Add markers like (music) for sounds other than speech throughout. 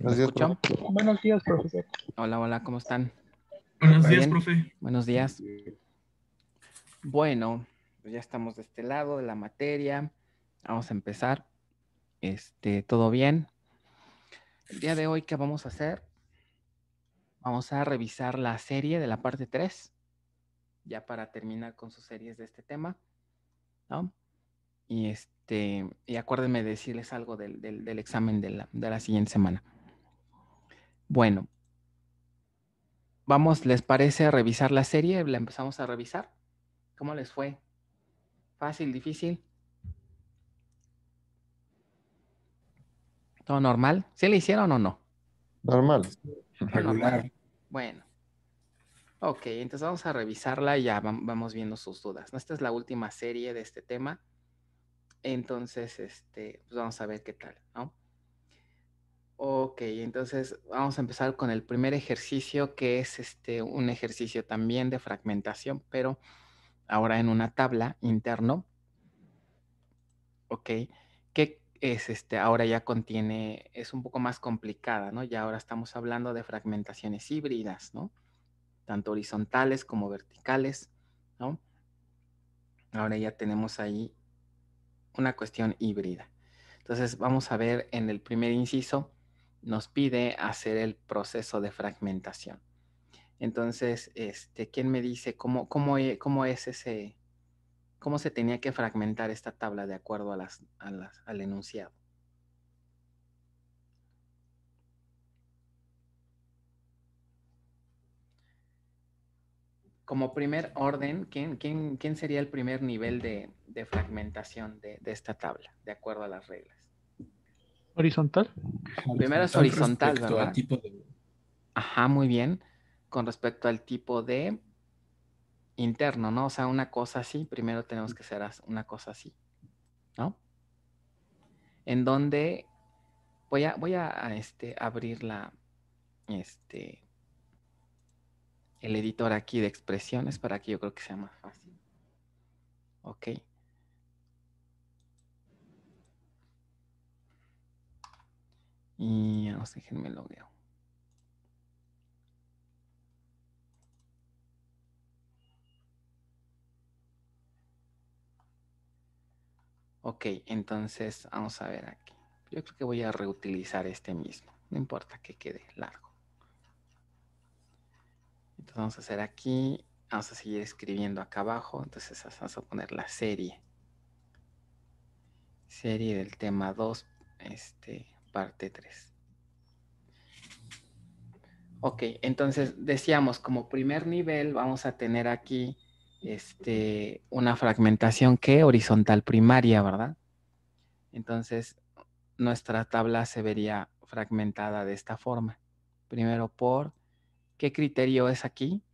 Buenos días, profesor. Hola, hola, ¿cómo están? Buenos días, profe. Buenos días. Bueno, pues ya estamos de este lado de la materia. Vamos a empezar. Este, ¿todo bien? El día de hoy, ¿qué vamos a hacer? Vamos a revisar la serie de la parte 3, ya para terminar con sus series de este tema, Y este, y acuérdenme decirles algo del, del, del examen de de la siguiente semana. Bueno, vamos, ¿les parece a revisar la serie? ¿La empezamos a revisar? ¿Cómo les fue? ¿Fácil, difícil? ¿Todo normal? ¿Sí le hicieron o no? Normal. Bueno. Ok, entonces vamos a revisarla y ya vamos viendo sus dudas. Esta es la última serie de este tema. Entonces, este, pues vamos a ver qué tal, ¿no? Ok, entonces vamos a empezar con el primer ejercicio, que es este, un ejercicio también de fragmentación, pero ahora en una tabla interno. Ok, que es este, ahora ya contiene, es un poco más complicada, ¿no? Ya ahora estamos hablando de fragmentaciones híbridas, ¿no? Tanto horizontales como verticales, ¿no? Ahora ya tenemos ahí una cuestión híbrida. Entonces vamos a ver en el primer inciso nos pide hacer el proceso de fragmentación. Entonces, este, ¿quién me dice cómo, cómo, e, cómo es ese, cómo se tenía que fragmentar esta tabla de acuerdo a al enunciado? Como primer orden, ¿quién, quién, quién sería el primer nivel de, de fragmentación de esta tabla, de acuerdo a las reglas? ¿Horizontal? Primero es horizontal, ¿verdad? Tipo de... Ajá, muy bien. Con respecto al tipo de interno, ¿no? O sea, una cosa así, primero tenemos que hacer una cosa así, ¿no? En donde voy a, voy a, este, abrir este, el editor aquí de expresiones para que yo creo que sea más fácil. Ok. Y no sé, déjenme lo veo. Ok, entonces vamos a ver aquí. Yo creo que voy a reutilizar este mismo. No importa que quede largo. Entonces vamos a hacer aquí. Vamos a seguir escribiendo acá abajo. Entonces vamos a poner la serie. Serie del tema 2. Este parte 3. Ok, entonces decíamos, como primer nivel vamos a tener aquí este, una fragmentación que horizontal primaria, ¿verdad? Entonces nuestra tabla se vería fragmentada de esta forma. Primero por, ¿qué criterio es aquí?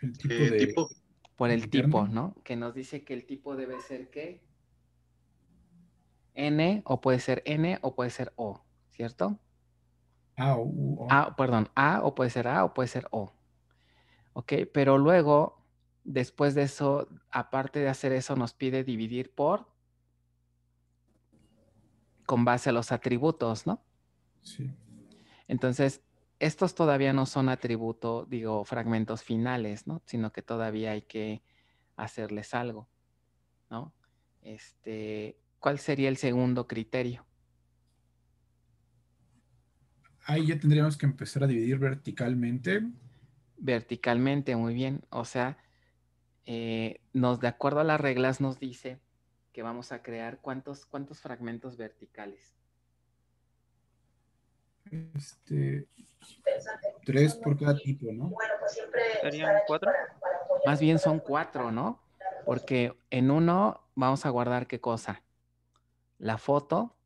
El eh, por el tipo, ¿no? Que nos dice que el tipo debe ser qué? N o puede ser N o puede ser O, ¿cierto? A o perdón, A o puede ser A o puede ser O. ¿Ok? Pero luego, después de eso, aparte de hacer eso, nos pide dividir por con base a los atributos, ¿no? Sí. Entonces, estos todavía no son atributo, digo, fragmentos finales, ¿no? Sino que todavía hay que hacerles algo, ¿no? Este, ¿Cuál sería el segundo criterio? Ahí ya tendríamos que empezar a dividir verticalmente. Verticalmente, muy bien. O sea, eh, nos, de acuerdo a las reglas, nos dice que vamos a crear cuántos, cuántos fragmentos verticales. Este, tres por cada tipo, ¿no? Bueno, pues siempre... ¿Serían cuatro? Más bien son cuatro, ¿no? Porque en uno vamos a guardar qué cosa? La foto.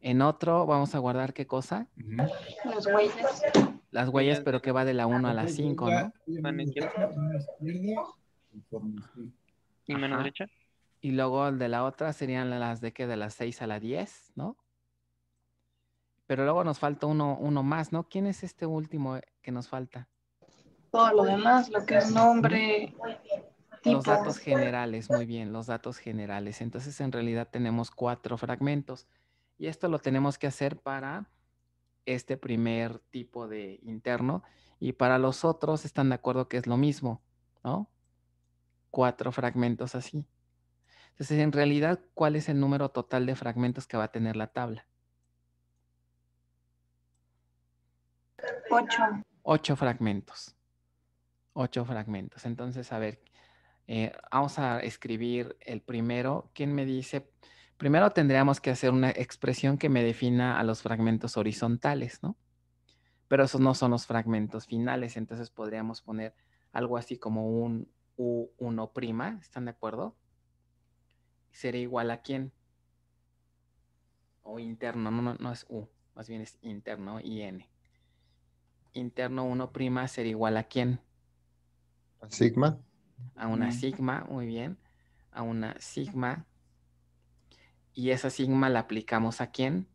En otro vamos a guardar qué cosa? Las huellas. Las huellas, pero que va de la 1 a la 5, ¿no? Y derecha. Y luego el de la otra serían las de que de las 6 a la 10, ¿no? pero luego nos falta uno, más, ¿no? ¿Quién es este último eh, que nos falta? Todo lo demás, lo que es nombre, tipo. Los datos generales, muy bien, los datos generales. Entonces, en realidad tenemos cuatro fragmentos y esto lo tenemos que hacer para este primer tipo de interno y para los otros están de acuerdo que es lo mismo, ¿no? Cuatro fragmentos así. Entonces, en realidad, ¿cuál es el número total de fragmentos que va a tener la tabla? Ocho. fragmentos. Ocho fragmentos. Entonces, a ver, eh, vamos a escribir el primero. ¿Quién me dice? Primero tendríamos que hacer una expresión que me defina a los fragmentos horizontales, ¿no? Pero esos no son los fragmentos finales, entonces podríamos poner algo así como un U1', ¿están de acuerdo? Sería igual a quién? O interno, no, no, no es U, más bien es interno, N interno 1' ser igual a quién? A sigma. A una sigma, muy bien. A una sigma. ¿Y esa sigma la aplicamos a quién?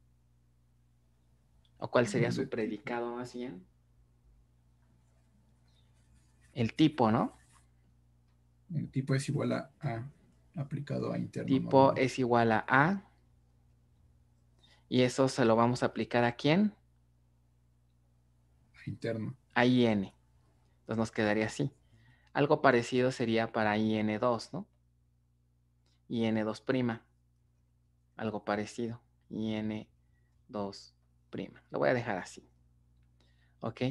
¿O cuál sería su mm. predicado más bien? El tipo, ¿no? El tipo es igual a A aplicado a interno. Tipo es igual a A. ¿Y eso se lo vamos a aplicar a quién? interno. A IN. Entonces nos quedaría así. Algo parecido sería para IN2, ¿no? IN2'. Algo parecido. IN2'. Lo voy a dejar así. ¿Ok?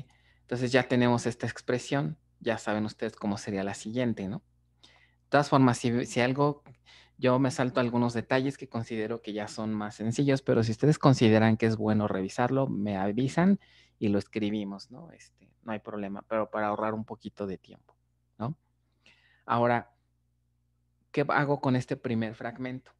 Entonces ya tenemos esta expresión. Ya saben ustedes cómo sería la siguiente, ¿no? De todas formas, si, si algo yo me salto algunos detalles que considero que ya son más sencillos, pero si ustedes consideran que es bueno revisarlo, me avisan y lo escribimos, ¿no? Este, no hay problema, pero para ahorrar un poquito de tiempo, ¿no? Ahora, ¿qué hago con este primer fragmento?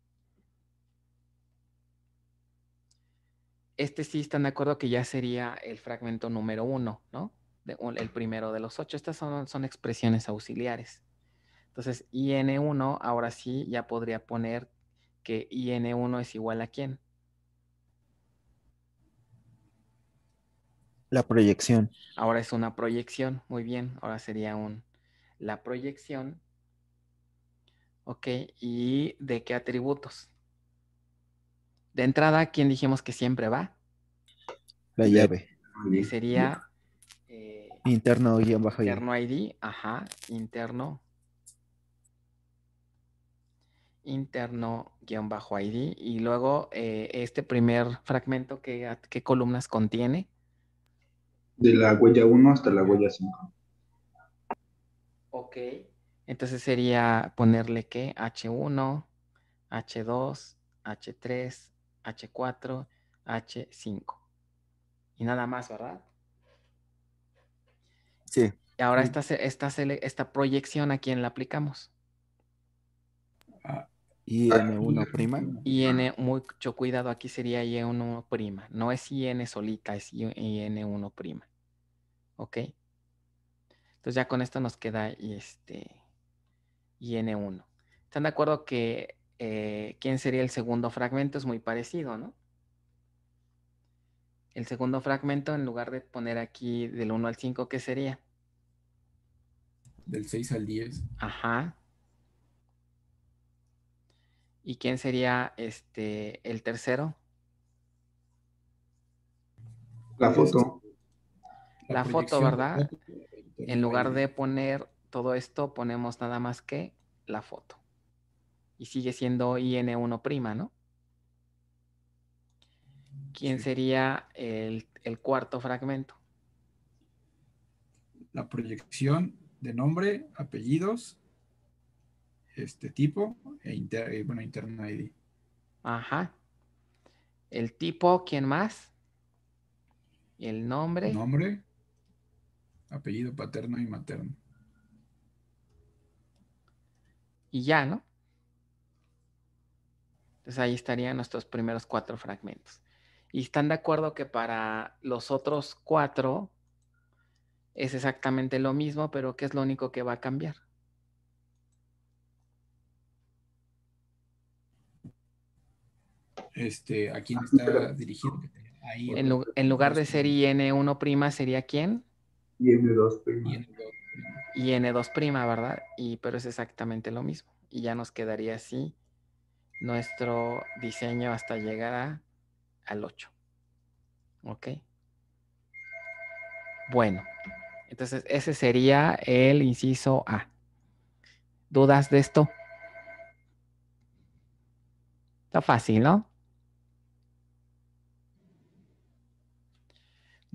Este sí están de acuerdo que ya sería el fragmento número uno, ¿no? el primero de los ocho. Estas son, son expresiones auxiliares. Entonces, IN1, ahora sí ya podría poner que IN1 es igual a quién? La proyección. Ahora es una proyección, muy bien. Ahora sería un la proyección. Ok, ¿y de qué atributos? De entrada, ¿quién dijimos que siempre va? La llave. y sería eh, interno bajo Interno ID, ajá, interno interno-id y luego eh, este primer fragmento que, qué columnas contiene. De la huella 1 hasta la huella 5. Ok. Entonces sería ponerle que H1, H2, H3, H4, H5. Y nada más, ¿verdad? Sí. Y ahora mm. esta, esta proyección, ¿a quién la aplicamos? Ah, IN1 prima. IN, mucho cuidado, aquí sería IN1 prima. No es IN solita, es IN1 prima. ¿Ok? Entonces ya con esto nos queda este IN1. ¿Están de acuerdo que eh, quién sería el segundo fragmento? Es muy parecido, ¿no? El segundo fragmento, en lugar de poner aquí del 1 al 5, ¿qué sería? Del 6 al 10. Ajá, ¿Y quién sería este el tercero? La pues, foto. La, foto, ¿verdad? En lugar de poner todo esto, ponemos nada más que la foto. Y sigue siendo IN1', ¿no? ¿Quién sería el, el cuarto fragmento? La proyección de nombre, apellidos este tipo e eh, bueno, Internal ID. Ajá. El tipo, ¿quién más? El nombre. Nombre. Apellido paterno y materno. Y ya, ¿no? Entonces ahí estarían nuestros primeros cuatro fragmentos. Y están de acuerdo que para los otros cuatro es exactamente lo mismo, pero ¿qué es lo único que va a cambiar? este, a quién ah, está dirigido. en, lugar de ser este, IN1', e ¿sería quién? IN2'. E IN2', e ¿verdad? Y, pero es exactamente lo mismo. Y ya nos quedaría así nuestro diseño hasta llegar al 8. ¿Ok? Bueno, entonces ese sería el inciso A. ¿Dudas de esto? Está fácil, ¿no?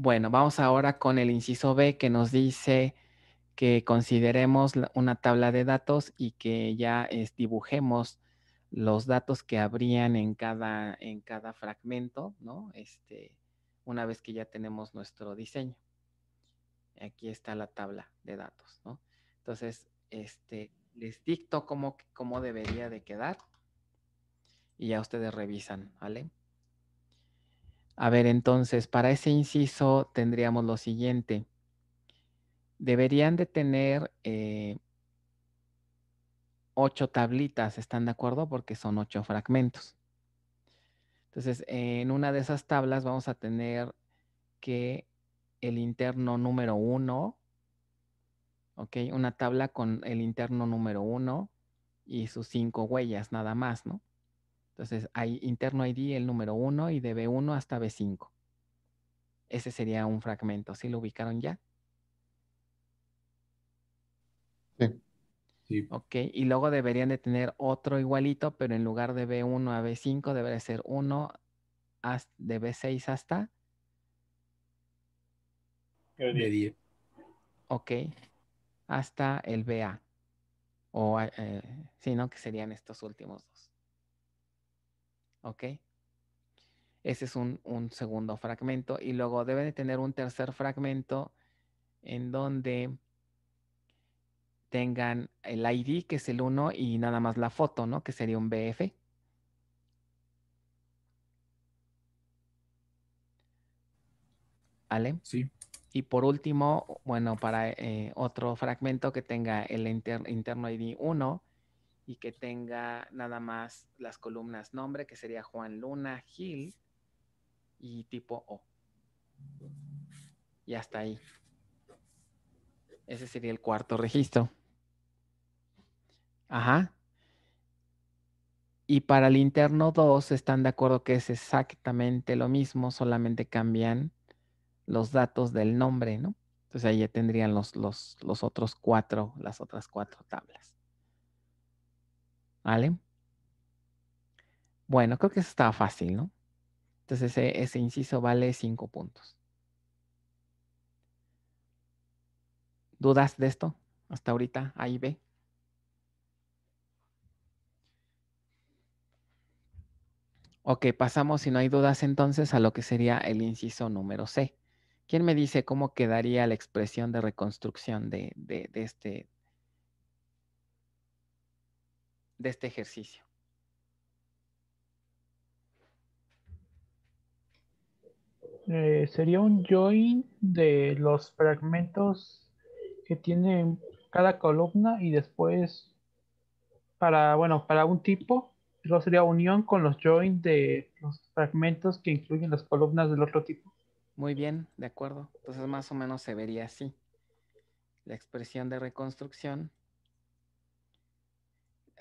Bueno, vamos ahora con el inciso B que nos dice que consideremos una tabla de datos y que ya dibujemos los datos que habrían en cada, en cada fragmento, ¿no? Este, una vez que ya tenemos nuestro diseño. Aquí está la tabla de datos, ¿no? Entonces, este, les dicto cómo, cómo debería de quedar y ya ustedes revisan, ¿vale? A ver, entonces, para ese inciso tendríamos lo siguiente. Deberían de tener eh, ocho tablitas, ¿están de acuerdo? Porque son ocho fragmentos. Entonces, en una de esas tablas vamos a tener que el interno número uno, ¿ok? Una tabla con el interno número uno y sus cinco huellas nada más, ¿no? Entonces, hay interno ID el número 1 y de B1 hasta B5. Ese sería un fragmento. ¿Sí lo ubicaron ya? Sí. sí. Ok, y luego deberían de tener otro igualito, pero en lugar de B1 a B5 debería ser 1 de B6 hasta el 10. Ok, hasta el BA. O, eh, sí, ¿no? Que serían estos últimos dos. ¿ok? Ese es un, segundo fragmento. Y luego debe de tener un tercer fragmento en donde tengan el ID, que es el 1, y nada más la foto, ¿no? Que sería un BF. ¿Ale? Sí. Y por último, bueno, para eh, otro fragmento que tenga el interno ID 1, y que tenga nada más las columnas nombre, que sería Juan Luna Gil y tipo O. Y hasta ahí. Ese sería el cuarto registro. Ajá. Y para el interno 2 están de acuerdo que es exactamente lo mismo, solamente cambian los datos del nombre, ¿no? Entonces ahí ya tendrían los, los, los otros cuatro, las otras cuatro tablas. ¿Vale? Bueno, creo que eso estaba fácil, ¿no? Entonces e, ese, inciso vale 5 puntos. ¿Dudas de esto? Hasta ahorita, ahí B? Ok, pasamos, si no hay dudas entonces, a lo que sería el inciso número C. ¿Quién me dice cómo quedaría la expresión de reconstrucción de, de, de este de este ejercicio. Eh, sería un join de los fragmentos que tienen cada columna y después para, bueno, para un tipo, no sería unión con los join de los fragmentos que incluyen las columnas del otro tipo. Muy bien, de acuerdo. Entonces más o menos se vería así. La expresión de reconstrucción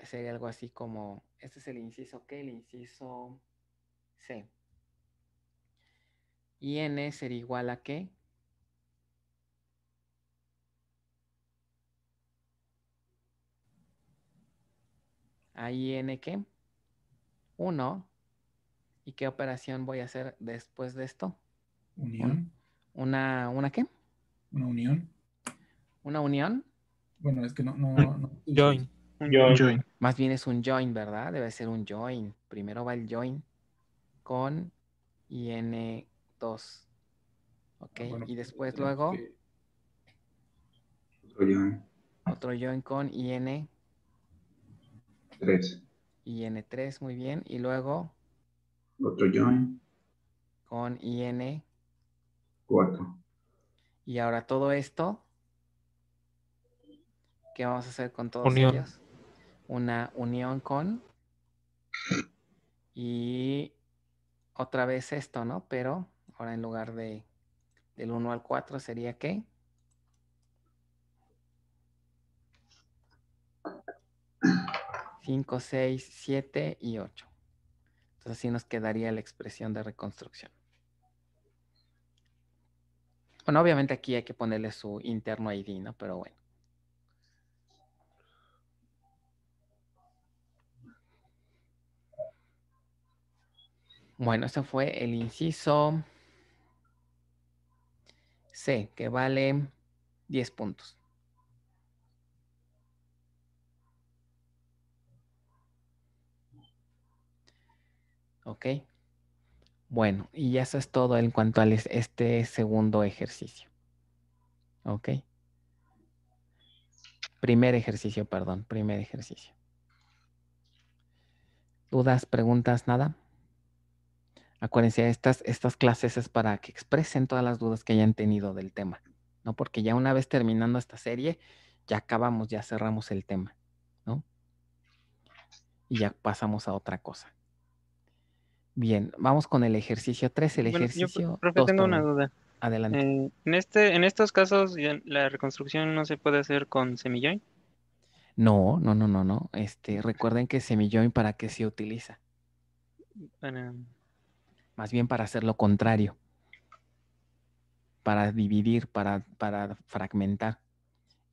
sería algo así como, este es el inciso que, el inciso C. Y N sería igual a qué? A IN qué? Uno. ¿Y qué operación voy a hacer después de esto? Unión. ¿Una, una qué? Una unión. ¿Una unión? Bueno, es que no... no, no. Más bien es un join, ¿verdad? Debe ser un join. Primero va el join con IN2. ¿Ok? Ah, y pues, después luego... Otro join. Otro join con IN... 3. IN3, muy bien. Y luego... Otro join. Con IN... 4. Y ahora todo esto... ¿Qué vamos a hacer con todos ellos? una unión con y otra vez esto, ¿no? Pero ahora en lugar de del 1 al 4 sería qué? 5, 6, 7 y 8. Entonces así nos quedaría la expresión de reconstrucción. Bueno, obviamente aquí hay que ponerle su interno ID, ¿no? Pero bueno. Bueno, ese fue el inciso C, que vale 10 puntos. Ok. Bueno, y ya eso es todo en cuanto a este segundo ejercicio. Ok. Primer ejercicio, perdón, primer ejercicio. ¿Dudas, preguntas, nada? Acuérdense, estas, estas clases es para que expresen todas las dudas que hayan tenido del tema, ¿no? Porque ya una vez terminando esta serie, ya acabamos, ya cerramos el tema, ¿no? Y ya pasamos a otra cosa. Bien, vamos con el ejercicio 3, el bueno, ejercicio... Yo, profe, tengo una duda. Adelante. Eh, en, este, en estos casos, ¿la reconstrucción no se puede hacer con semillón? No, no, no, no, no. Este, recuerden que semilloin, para qué se utiliza más bien para hacer lo contrario, para dividir, para, fragmentar.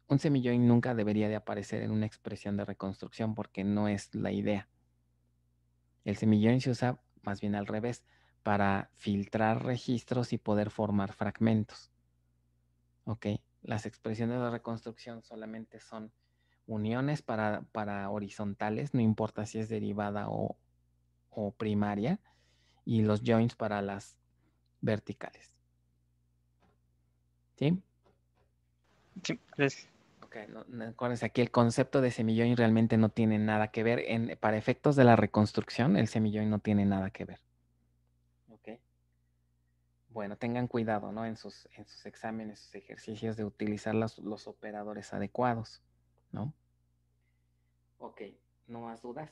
Un semillón nunca debería de aparecer en una expresión de reconstrucción porque no es la idea. El semillón se usa más bien al revés, para filtrar registros y poder formar fragmentos. ¿Ok? Las expresiones de reconstrucción solamente son uniones para, horizontales, no importa si es derivada o primaria, y los joins para las verticales. ¿Sí? Sí, gracias. Pues ok, acuérdense, aquí el concepto de semi join realmente no tiene nada que ver. para efectos de la reconstrucción, el semijoin no tiene nada que ver. Ok. Bueno, tengan cuidado ¿no? en, sus, en sus exámenes, sus ejercicios de utilizar los, los operadores adecuados. ¿no? Ok, no más dudas.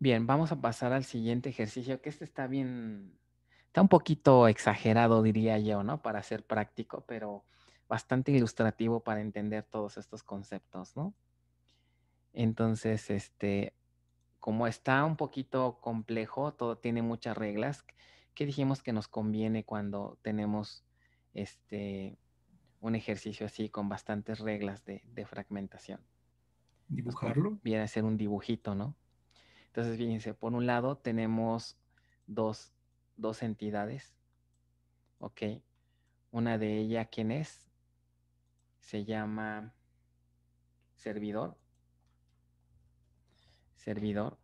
Bien, vamos a pasar al siguiente ejercicio, que este está bien, está un poquito exagerado, diría yo, ¿no? Para ser práctico, pero bastante ilustrativo para entender todos estos conceptos, ¿no? Entonces, este, como está un poquito complejo, todo tiene muchas reglas, ¿qué dijimos que nos conviene cuando tenemos este, un ejercicio así con bastantes reglas de, de fragmentación? ¿Dibujarlo? Viene a ser un dibujito, ¿no? Entonces, fíjense, por un lado tenemos dos, entidades, ¿ok? Una de ellas, ¿quién es? Se llama servidor, servidor,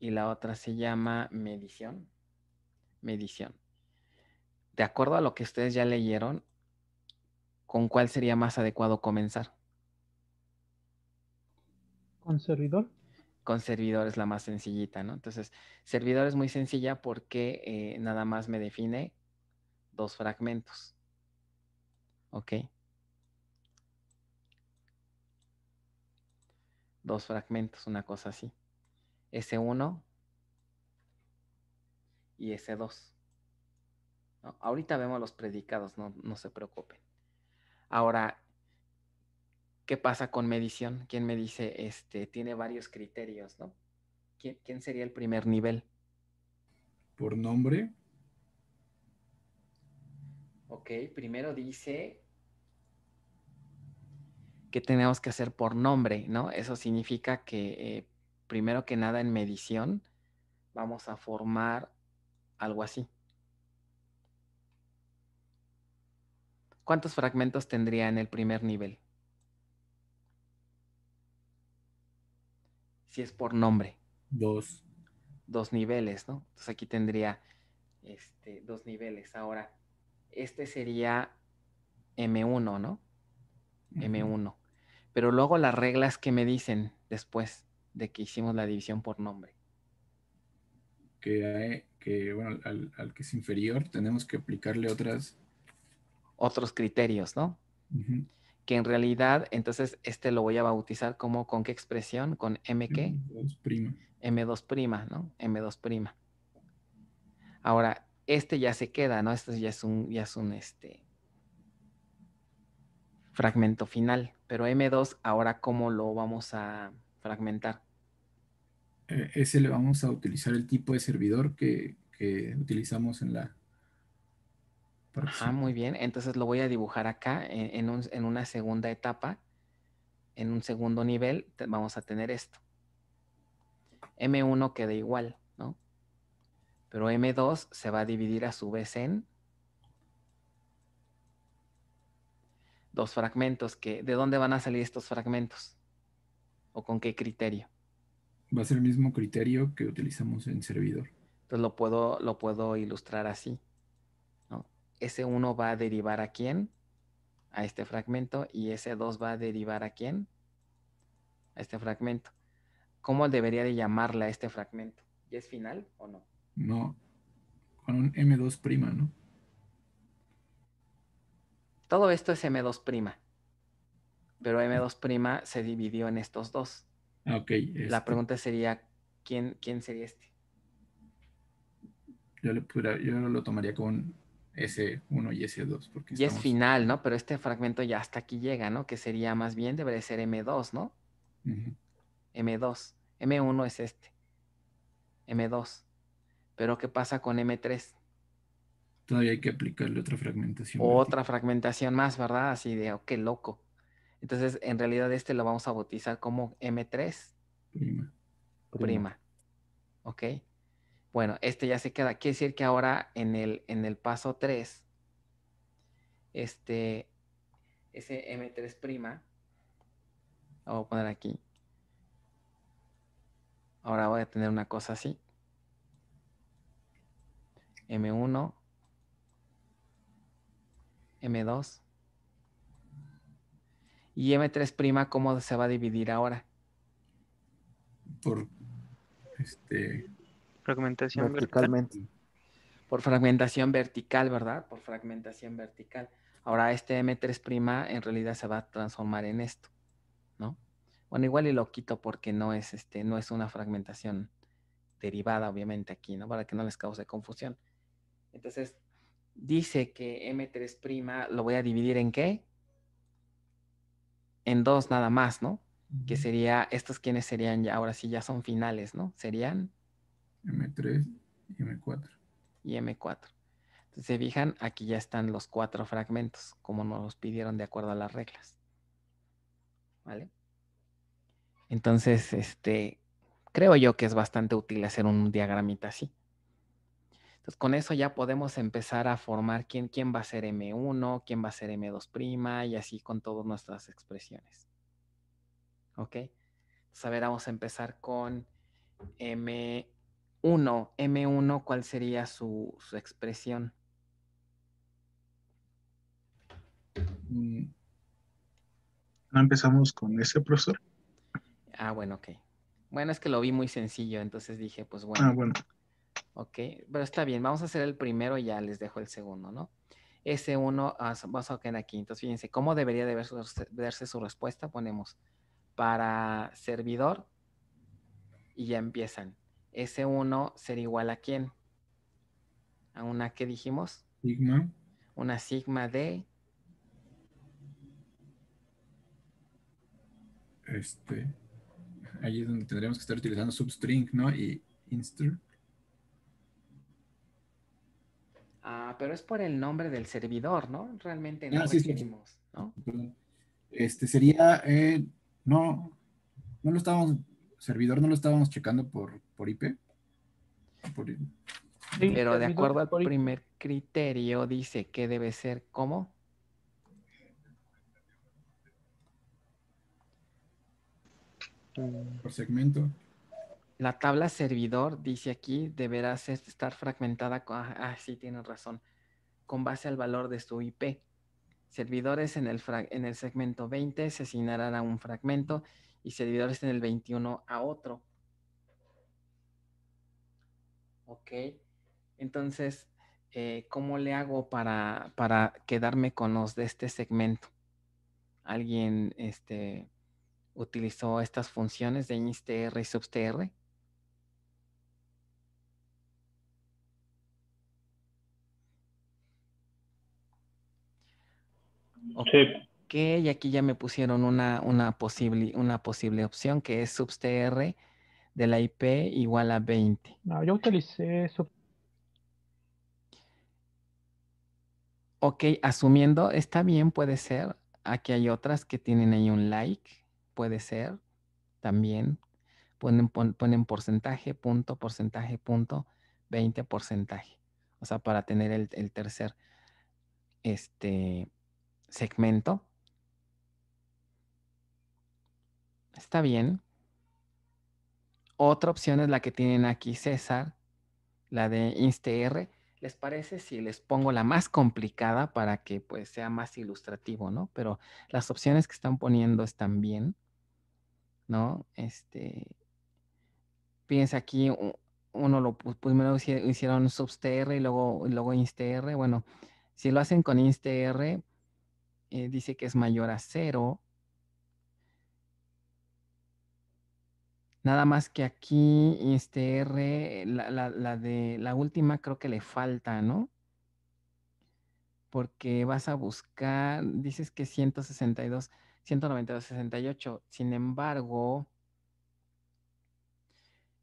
y la otra se llama medición, medición. De acuerdo a lo que ustedes ya leyeron, ¿con cuál sería más adecuado comenzar? Con servidor con servidor es la más sencillita, ¿no? Entonces, servidor es muy sencilla porque eh, nada más me define dos fragmentos. ¿Ok? Dos fragmentos, una cosa así. S1 y S2. Ahorita vemos los predicados, no, no se preocupen. Ahora, ¿Qué pasa con medición? ¿Quién me dice, este, tiene varios criterios, ¿no? ¿Quién, sería el primer nivel? Por nombre. Ok, primero dice que tenemos que hacer por nombre, ¿no? Eso significa que, eh, primero que nada, en medición vamos a formar algo así. ¿Cuántos fragmentos tendría en el primer nivel? es por nombre. Dos. Dos niveles, ¿no? Entonces aquí tendría este, dos niveles. Ahora, este sería M1, ¿no? M1. Pero luego las reglas que me dicen después de que hicimos la división por nombre. Que, eh, que bueno, al, que es inferior tenemos que aplicarle otras... Otros criterios, ¿no? que en realidad, entonces, este lo voy a bautizar como, ¿con qué expresión? ¿Con M que M2'. M2', ¿no? M2'. Ahora, este ya se queda, ¿no? Este ya es un, ya es un, este, fragmento final. Pero M2, ahora, ¿cómo lo vamos a fragmentar? Eh, ese le vamos a utilizar el tipo de servidor que utilizamos en la muy bien. Entonces lo voy a dibujar acá e-, en, una segunda etapa, en un segundo nivel, vamos a tener esto. M1 queda igual, ¿no? Pero M2 se va a dividir a su vez en dos fragmentos. ¿De dónde van a salir estos fragmentos? ¿O con qué criterio? Va a ser el mismo criterio que utilizamos en servidor. Entonces lo puedo, lo puedo ilustrar así ese 1 va a derivar a quién? A este fragmento. Y ese 2 va a derivar a quién? A este fragmento. ¿Cómo debería de llamarle a este fragmento? ¿Y es final o no? No, con un M2', ¿no? Todo esto es M2', pero M2' se dividió en estos dos. Ah, ok. La este. pregunta sería, ¿quién, ¿quién sería este? Yo, no yo lo tomaría con S1 y S2. Porque y es final, ¿no? Pero este fragmento ya hasta aquí llega, ¿no? Que sería más bien, debería ser M2, ¿no? M2. M1 es este. M2. Pero ¿qué pasa con M3? Todavía hay que aplicarle otra fragmentación. Otra fragmentación más, ¿verdad? Así de, oh, qué loco. Entonces, en realidad este lo vamos a bautizar como M3. Prima. Prima. Ok. Bueno, este ya se queda. Quiere decir que ahora en el, paso 3, este, ese M3', lo voy a poner aquí. Ahora voy a tener una cosa así. M1, M2 y M3', ¿cómo se va a dividir ahora? Por este Fragmentación verticalmente. Vertical. Por fragmentación vertical, ¿verdad? Por fragmentación vertical. Ahora este M3' en realidad se va a transformar en esto, ¿no? Bueno, igual y lo quito porque no es, este, no es una fragmentación derivada, obviamente, aquí, ¿no? Para que no les cause confusión. Entonces, dice que M3' lo voy a dividir en qué? En dos nada más, ¿no? Que sería, estos quienes serían ya, ahora sí ya son finales, ¿no? Serían M3 y M4. Y M4. Entonces, se fijan, aquí ya están los cuatro fragmentos, como nos los pidieron de acuerdo a las reglas. ¿Vale? Entonces, este, creo yo que es bastante útil hacer un diagramita así. Entonces, con eso ya podemos empezar a formar quién, quién va a ser M1, quién va a ser M2', y así con todas nuestras expresiones. ¿Ok? Entonces, a ver, vamos a empezar con M1. 1, M1, ¿cuál sería su, expresión? Mm. ¿No empezamos con ese profesor? Ah, bueno, ok. Bueno, es que lo vi muy sencillo, entonces dije, pues bueno. Ah, bueno. Ok, pero está bien, vamos a hacer el primero y ya les dejo el segundo, ¿no? S1, ah, vamos a quedar aquí. Entonces, fíjense, ¿cómo debería de verse su respuesta? Ponemos para servidor y ya empiezan s 1 sería igual a quién? A una que dijimos? Sigma. Una sigma de. Este. Ahí es donde tendríamos que estar utilizando substring, ¿no? Y instr. Ah, pero es por el nombre del servidor, ¿no? Realmente no ah, lo sí, ¿no? Este sería, eh, no, no lo estábamos, servidor no lo estábamos checando por por IP. Pero de acuerdo al primer criterio dice que debe ser como. Por segmento. La tabla servidor, dice aquí, deberá estar fragmentada. Con, ah, ah, sí, tienes razón. Con base al valor de su IP. Servidores en el, en el segmento 20 se asignarán a un fragmento y servidores en el 21 a otro. Ok. Entonces, eh, ¿cómo le hago para, para quedarme con los de este segmento? ¿Alguien este, utilizó estas funciones de instr y substr? Okay. y aquí ya me pusieron una, una, posible, una posible opción que es substr de la IP igual a 20. No, yo utilicé eso. Ok, asumiendo, está bien, puede ser. Aquí hay otras que tienen ahí un like, puede ser, también. Ponen, porcentaje, punto, porcentaje, punto, 20 porcentaje. O sea, para tener el, el tercer este, segmento. Está bien. Otra opción es la que tienen aquí César, la de InstR. ¿Les parece si les pongo la más complicada para que pues sea más ilustrativo, no? Pero las opciones que están poniendo están bien, ¿no? Este, piensa aquí, uno lo primero hicieron substr y luego, luego instr. Bueno, si lo hacen con instr, eh, dice que es mayor a cero Nada más que aquí, este R, la, de la última creo que le falta, ¿no? Porque vas a buscar, dices que 162, 192, 68. Sin embargo,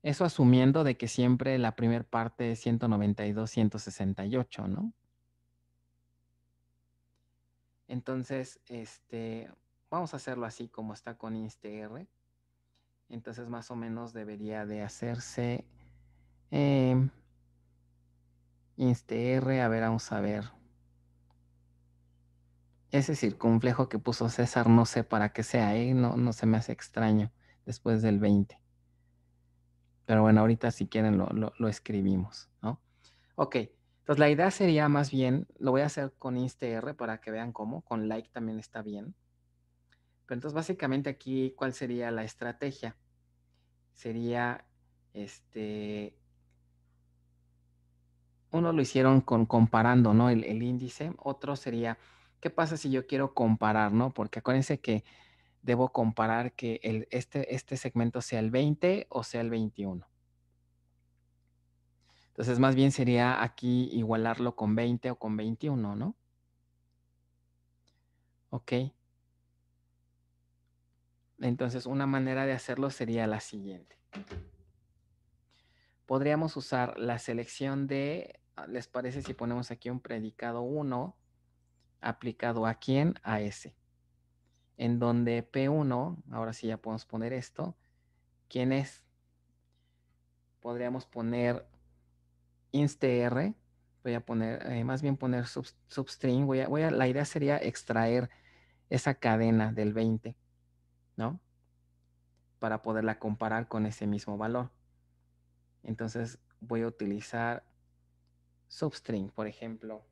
eso asumiendo de que siempre la primera parte es 192, 168, ¿no? Entonces, este, vamos a hacerlo así como está con este R. Entonces más o menos debería de hacerse eh, em, instr, este a ver, vamos a ver. Ese circunflejo que puso César, no sé para qué sea, ¿eh? no, no se me hace extraño después del 20. Pero bueno, ahorita si quieren lo, escribimos, ¿no? Ok, entonces la idea sería más bien, lo voy a hacer con instr este para que vean cómo, con like también está bien. Pero entonces básicamente aquí, ¿cuál sería la estrategia? Sería, este, uno lo hicieron con comparando, ¿no? El, índice, otro sería, ¿qué pasa si yo quiero comparar, ¿no? Porque acuérdense que debo comparar que el, este, este segmento sea el 20 o sea el 21. Entonces, más bien sería aquí igualarlo con 20 o con 21, ¿no? Ok. Entonces, una manera de hacerlo sería la siguiente. Podríamos usar la selección de, ah, ¿les parece si ponemos aquí un predicado 1 aplicado a quién? A S. En donde P1, ahora sí ya podemos poner esto, ¿quién es? Podríamos poner instr, voy a poner, eh, más bien poner substring, la idea sería extraer esa cadena del 20 ¿no? Para poderla comparar con ese mismo valor. Entonces voy a utilizar substring, por ejemplo.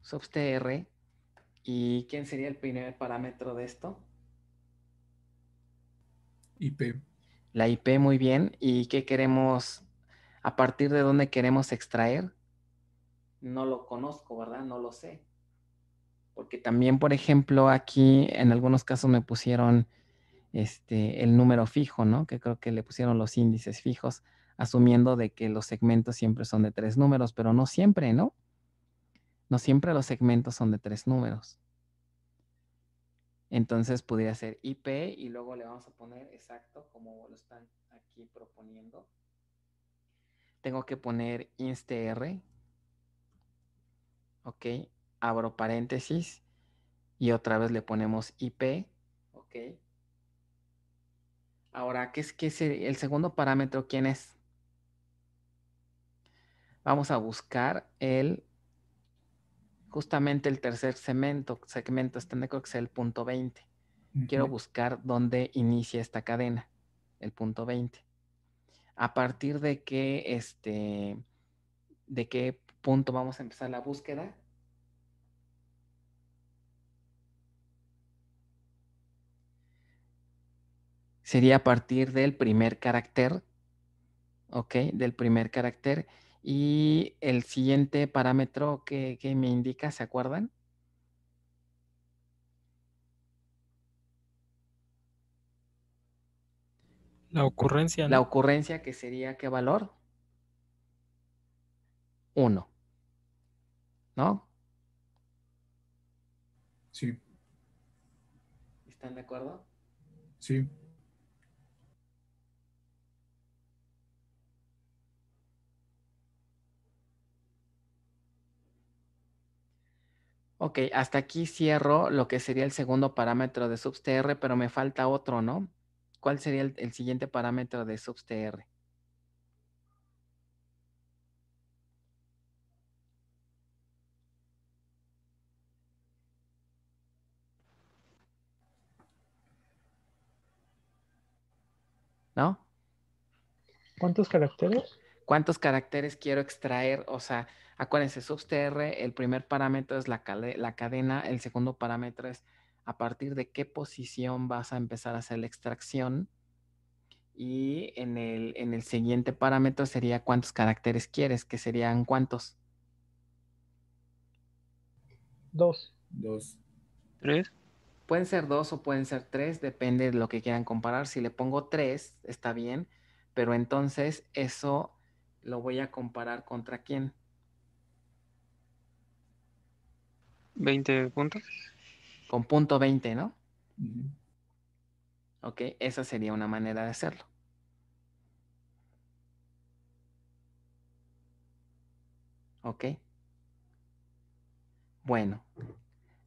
substr. ¿Y quién sería el primer parámetro de esto? IP. La IP, muy bien. ¿Y qué queremos, a partir de dónde queremos extraer? No lo conozco, ¿verdad? No lo sé. Porque también, por ejemplo, aquí en algunos casos me pusieron este, el número fijo, ¿no? Que creo que le pusieron los índices fijos, asumiendo de que los segmentos siempre son de tres números, pero no siempre, ¿no? No siempre los segmentos son de tres números. Entonces podría ser IP y luego le vamos a poner exacto como lo están aquí proponiendo. Tengo que poner instr. Ok, abro paréntesis y otra vez le ponemos IP, ok. Ahora, ¿qué es, que es el, segundo parámetro? ¿Quién es? Vamos a buscar el, justamente el tercer segmento, segmento está que es el punto 20. Quiero buscar dónde inicia esta cadena, el punto 20. A partir de qué, este, de qué punto vamos a empezar la búsqueda, sería a partir del primer carácter, ¿ok? Del primer carácter. Y el siguiente parámetro que, me indica, ¿se acuerdan? La ocurrencia. La ocurrencia que sería qué valor? Uno. ¿No? Sí. ¿Están de acuerdo? Sí. Ok, hasta aquí cierro lo que sería el segundo parámetro de substr, pero me falta otro, ¿no? ¿Cuál sería el, siguiente parámetro de substr? ¿No? ¿Cuántos caracteres? ¿Cuántos caracteres quiero extraer? O sea, Acuérdense, SubstR, el primer parámetro es la, cadena, el segundo parámetro es a partir de qué posición vas a empezar a hacer la extracción. Y en el, en el siguiente parámetro sería cuántos caracteres quieres, que serían cuántos. Dos. Dos. Tres. Pueden ser dos o pueden ser tres, depende de lo que quieran comparar. Si le pongo tres, está bien, pero entonces eso lo voy a comparar contra quién. 20 puntos. Con punto 20, ¿no? Ok, esa sería una manera de hacerlo. Ok. Bueno,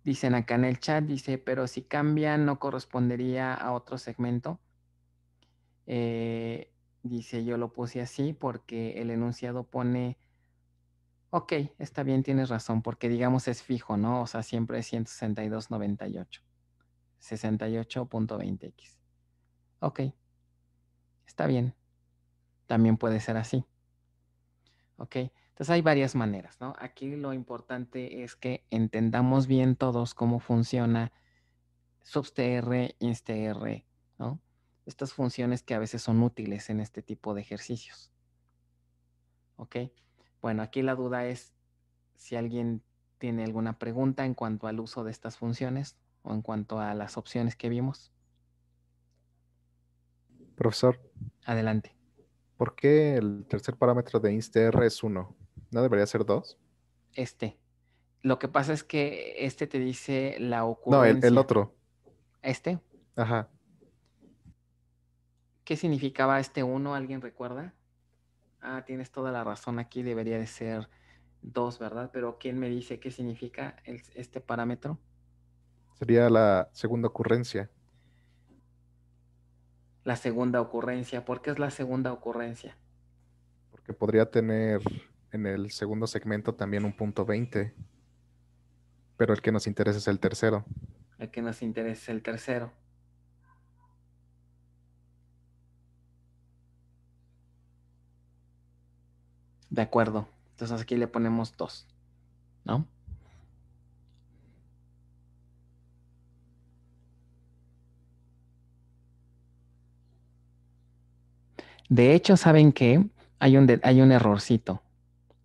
dicen acá en el chat, dice, pero si cambia no correspondería a otro segmento. Eh, dice, yo lo puse así porque el enunciado pone Ok, está bien, tienes razón, porque digamos es fijo, ¿no? O sea, siempre es 162.98. 68.20x. Ok, está bien. También puede ser así. Ok, entonces hay varias maneras, ¿no? Aquí lo importante es que entendamos bien todos cómo funciona substr, instr, ¿no? Estas funciones que a veces son útiles en este tipo de ejercicios. ¿Ok? Bueno, aquí la duda es si alguien tiene alguna pregunta en cuanto al uso de estas funciones o en cuanto a las opciones que vimos. Profesor. Adelante. ¿Por qué el tercer parámetro de instr es uno? ¿No debería ser 2? Este. Lo que pasa es que este te dice la ocurrencia. No, el, el otro. ¿Este? Ajá. ¿Qué significaba este 1? ¿Alguien recuerda? ah, tienes toda la razón, aquí debería de ser 2, ¿verdad? Pero ¿quién me dice qué significa este parámetro? Sería la segunda ocurrencia. La segunda ocurrencia, ¿por qué es la segunda ocurrencia? Porque podría tener en el segundo segmento también un punto 20, pero el que nos interesa es el tercero. El que nos interesa es el tercero. De acuerdo. Entonces aquí le ponemos 2, ¿no? De hecho, ¿saben qué? Hay un, hay un errorcito.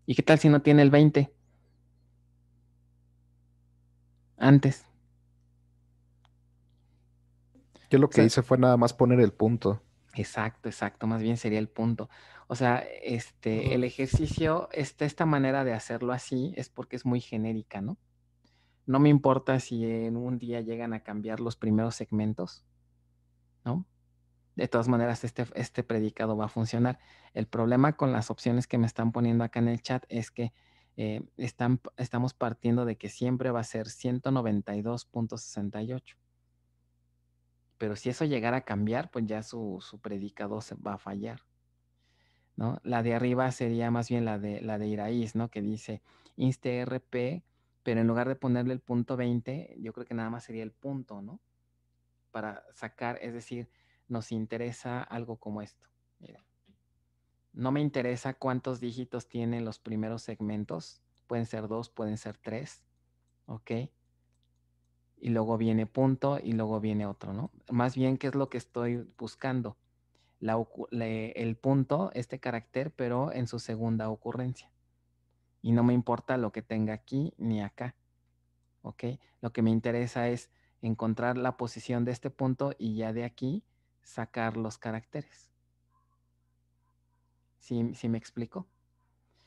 ¿Y qué tal si no tiene el 20? Antes. Yo lo que hice fue nada más poner el punto. Exacto, exacto, más bien sería el punto. O sea, este, el ejercicio, este, esta manera de hacerlo así es porque es muy genérica, ¿no? No me importa si en un día llegan a cambiar los primeros segmentos, ¿no? De todas maneras, este, este predicado va a funcionar. El problema con las opciones que me están poniendo acá en el chat es que eh, están, estamos partiendo de que siempre va a ser 192.68. Pero si eso llegara a cambiar, pues ya su, su predicado se va a fallar. ¿no? La de arriba sería más bien la de, la de Iraíz, ¿no? Que dice inste pero en lugar de ponerle el punto 20, yo creo que nada más sería el punto, ¿no? Para sacar, es decir, nos interesa algo como esto. No me interesa cuántos dígitos tienen los primeros segmentos. Pueden ser dos, pueden ser tres. ¿Ok? y luego viene punto y luego viene otro, ¿no? Más bien, ¿qué es lo que estoy buscando? el punto, este carácter, pero en su segunda ocurrencia. Y no me importa lo que tenga aquí ni acá. ¿Ok? Lo que me interesa es encontrar la posición de este punto y ya de aquí sacar los caracteres. si sí me explico?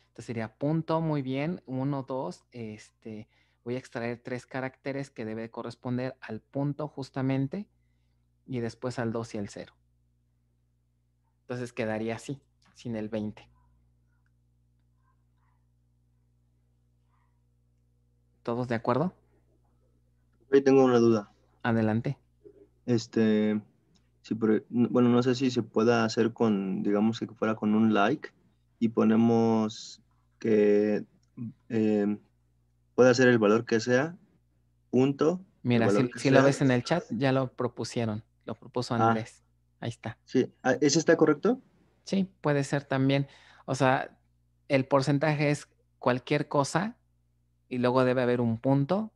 Entonces sería punto, muy bien, uno, dos, este, voy a extraer tres caracteres que debe corresponder al punto justamente y después al 2 y al 0. Entonces quedaría así, sin el 20. ¿Todos de acuerdo? Hoy tengo una duda. Adelante. Este, si, bueno, no sé si se pueda hacer con, digamos que fuera con un like y ponemos que eh, puede ser el valor que sea, punto. Mira, si, lo ves en el chat, ya lo propusieron, lo propuso ah. Andrés. Ahí está. Sí, ah, ¿ese está correcto? Sí, puede ser también. O sea, el porcentaje es cualquier cosa y luego debe haber un punto,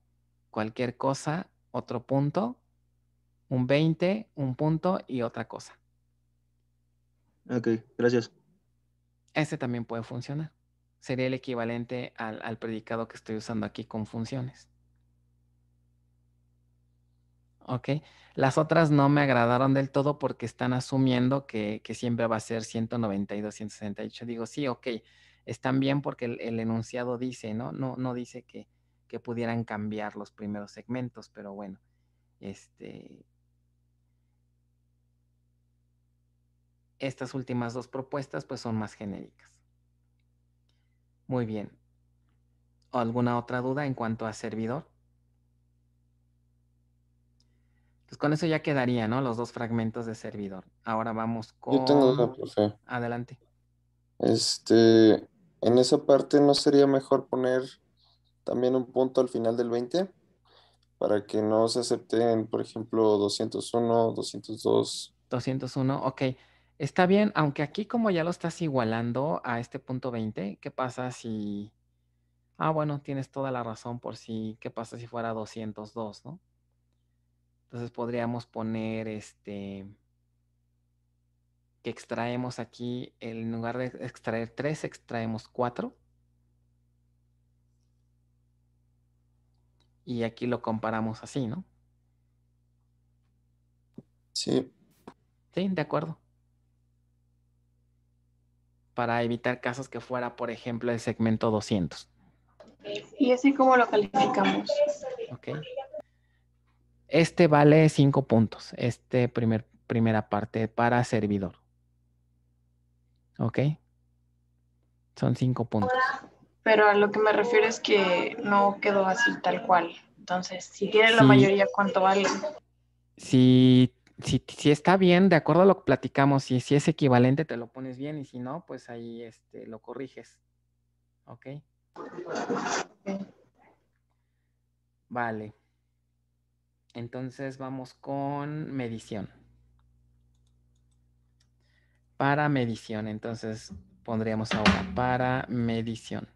cualquier cosa, otro punto, un 20, un punto y otra cosa. Ok, gracias. Ese también puede funcionar sería el equivalente al, predicado que estoy usando aquí con funciones. ¿ok? Las otras no me agradaron del todo porque están asumiendo que, siempre va a ser 192, 168. Digo, sí, ok, están bien porque el, enunciado dice, ¿no? No, no dice que, que, pudieran cambiar los primeros segmentos, pero bueno, este... Estas últimas dos propuestas pues son más genéricas. Muy bien. ¿Alguna otra duda en cuanto a servidor? Pues con eso ya quedaría, ¿no? Los dos fragmentos de servidor. Ahora vamos con... Yo tengo duda, profe. Adelante. Este, en esa parte no sería mejor poner también un punto al final del 20 para que no se acepten, por ejemplo, 201, 202. 201, ok. Está bien, aunque aquí como ya lo estás igualando a este punto 20, ¿qué pasa si... Ah, bueno, tienes toda la razón por si... ¿Qué pasa si fuera 202, no? Entonces podríamos poner este... Que extraemos aquí, en lugar de extraer 3, extraemos 4. Y aquí lo comparamos así, ¿no? Sí. Sí, de acuerdo para evitar casos que fuera, por ejemplo, el segmento 200. ¿Y así como lo calificamos? Este vale cinco puntos, este primer, primera parte para servidor. ¿Ok? Son cinco puntos. Pero a lo que me refiero es que no quedó así tal cual. Entonces, si tiene la mayoría, ¿cuánto vale? Si si, está bien, de acuerdo a lo que platicamos, si, si es equivalente, te lo pones bien y si no, pues ahí este, lo corriges. ¿Ok? Vale. Entonces vamos con medición. Para medición, entonces pondríamos ahora para medición.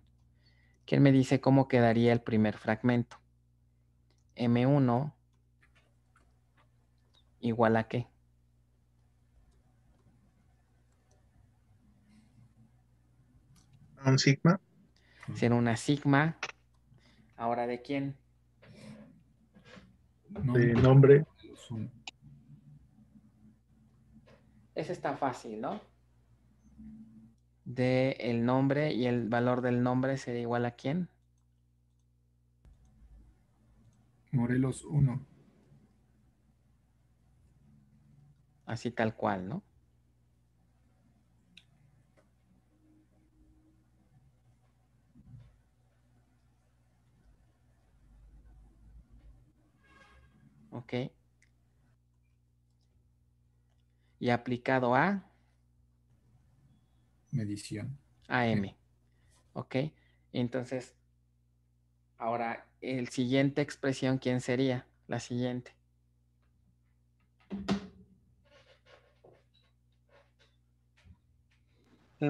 ¿Quién me dice cómo quedaría el primer fragmento? M1 igual a qué. ¿Un sigma? Será una sigma. ¿Ahora de quién? De nombre. Ese está fácil, ¿no? De el nombre y el valor del nombre ¿sería igual a quién? Morelos 1. así tal cual, ¿no? ¿Ok? Y aplicado a... Medición. a m ¿Ok? Entonces, ahora, el siguiente expresión, ¿quién sería? La siguiente.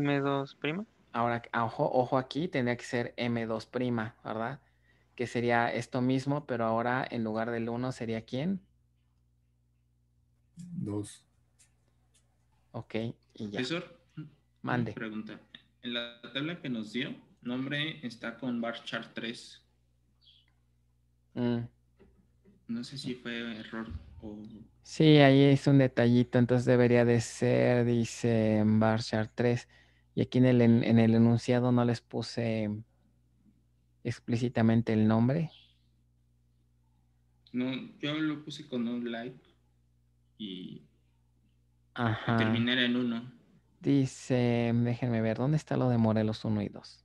M2 prima. Ahora, ah, ojo, ojo aquí, tendría que ser M2 prima, ¿verdad? Que sería esto mismo, pero ahora en lugar del 1 sería quién? 2. Ok, y ya. Profesor, mande. Pregunta. En la tabla que nos dio, nombre está con bar chart 3. Mm. No sé si fue error o... Sí, ahí es un detallito, entonces debería de ser, dice, bar chart 3. Y aquí en el, en el enunciado no les puse explícitamente el nombre. No, yo lo puse con un like y Ajá. terminar en uno. Dice, déjenme ver, ¿dónde está lo de Morelos 1 y 2?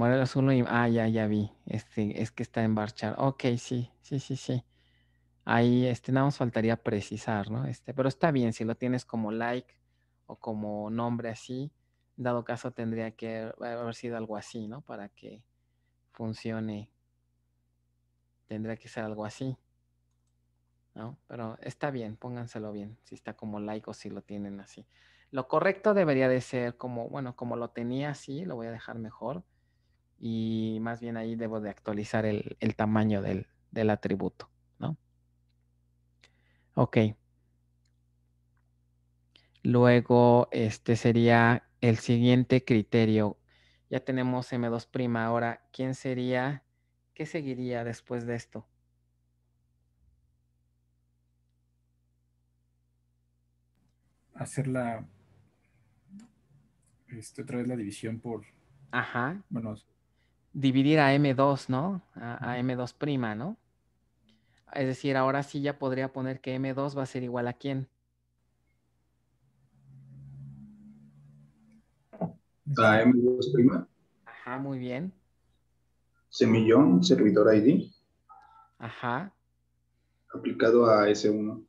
Morelos 1 y... Ah, ya, ya vi. Este, es que está en Barchar. Ok, sí, sí, sí, sí. Ahí, este, nada más faltaría precisar, ¿no? Este, pero está bien, si lo tienes como like o como nombre así, dado caso tendría que haber sido algo así, ¿no? Para que funcione. Tendría que ser algo así. ¿No? Pero está bien, pónganselo bien, si está como like o si lo tienen así. Lo correcto debería de ser como, bueno, como lo tenía así, lo voy a dejar mejor y más bien ahí debo de actualizar el, tamaño del, atributo, ¿no? Ok. Luego, este sería el siguiente criterio. Ya tenemos M2', ahora, ¿quién sería, qué seguiría después de esto? Hacer la, este, otra vez la división por... Ajá. Bueno, dividir a M2, ¿no? A, M2 prima, ¿no? Es decir, ahora sí ya podría poner que M2 va a ser igual a quién. A M2 Ajá, muy bien. Semillón, servidor ID. Ajá. Aplicado a S1.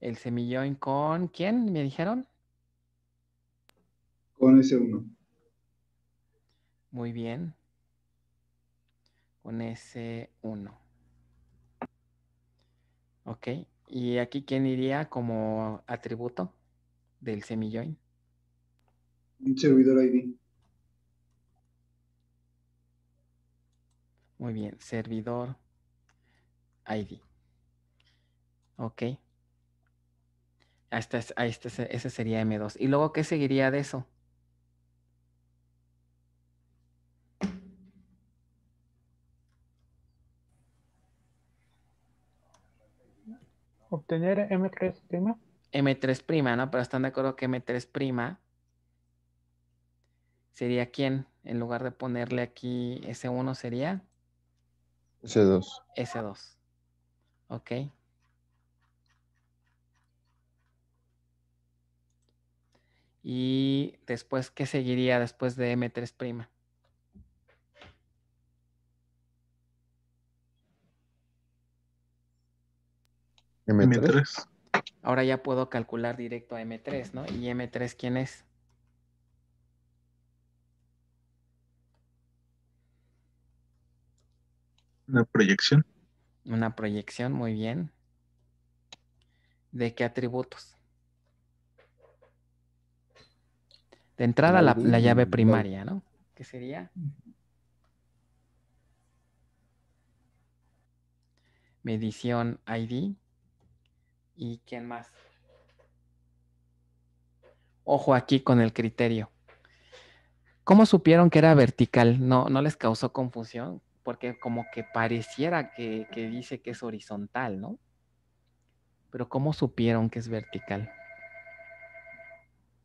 El semillón con quién, me dijeron con ese 1. Muy bien. Con ese 1. Ok. ¿Y aquí quién iría como atributo del semi join Un servidor ID. Muy bien, servidor ID. Ok. ahí está, ese sería M2. ¿Y luego qué seguiría de eso? tener M3'? M3', prima, ¿no? Pero están de acuerdo que M3' prima sería quién? En lugar de ponerle aquí S1 sería S2. S2. Ok. Y después, ¿qué seguiría después de M3'? M3. Ahora ya puedo calcular directo a M3, ¿no? ¿Y M3 quién es? Una proyección. Una proyección, muy bien. ¿De qué atributos? De entrada la, la llave primaria, ¿no? ¿Qué sería? Medición ID. ¿Y quién más? Ojo aquí con el criterio. ¿Cómo supieron que era vertical? ¿No, no les causó confusión? Porque como que pareciera que, dice que es horizontal, ¿no? Pero ¿cómo supieron que es vertical?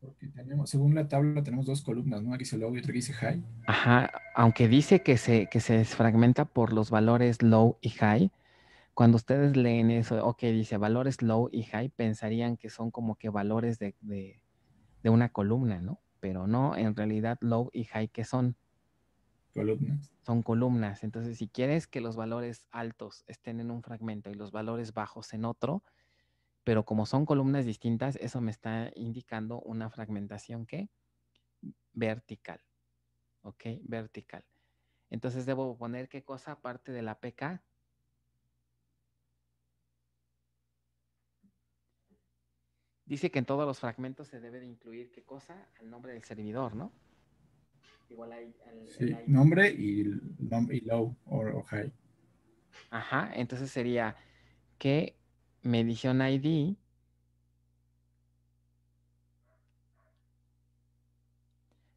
Porque tenemos, según la tabla, tenemos dos columnas, ¿no? que dice low y otra que dice high. Ajá, aunque dice que se, que se desfragmenta por los valores low y high, cuando ustedes leen eso, ok, dice valores low y high, pensarían que son como que valores de, una columna, ¿no? Pero no, en realidad low y high, ¿qué son? Columnas. Son columnas. Entonces, si quieres que los valores altos estén en un fragmento y los valores bajos en otro, pero como son columnas distintas, eso me está indicando una fragmentación ¿qué? vertical. ¿Ok? Vertical. Entonces debo poner qué cosa aparte de la PK, dice que en todos los fragmentos se debe de incluir qué cosa al nombre del servidor, ¿no? Igual hay sí, nombre y low o high. Ajá, entonces sería que medición ID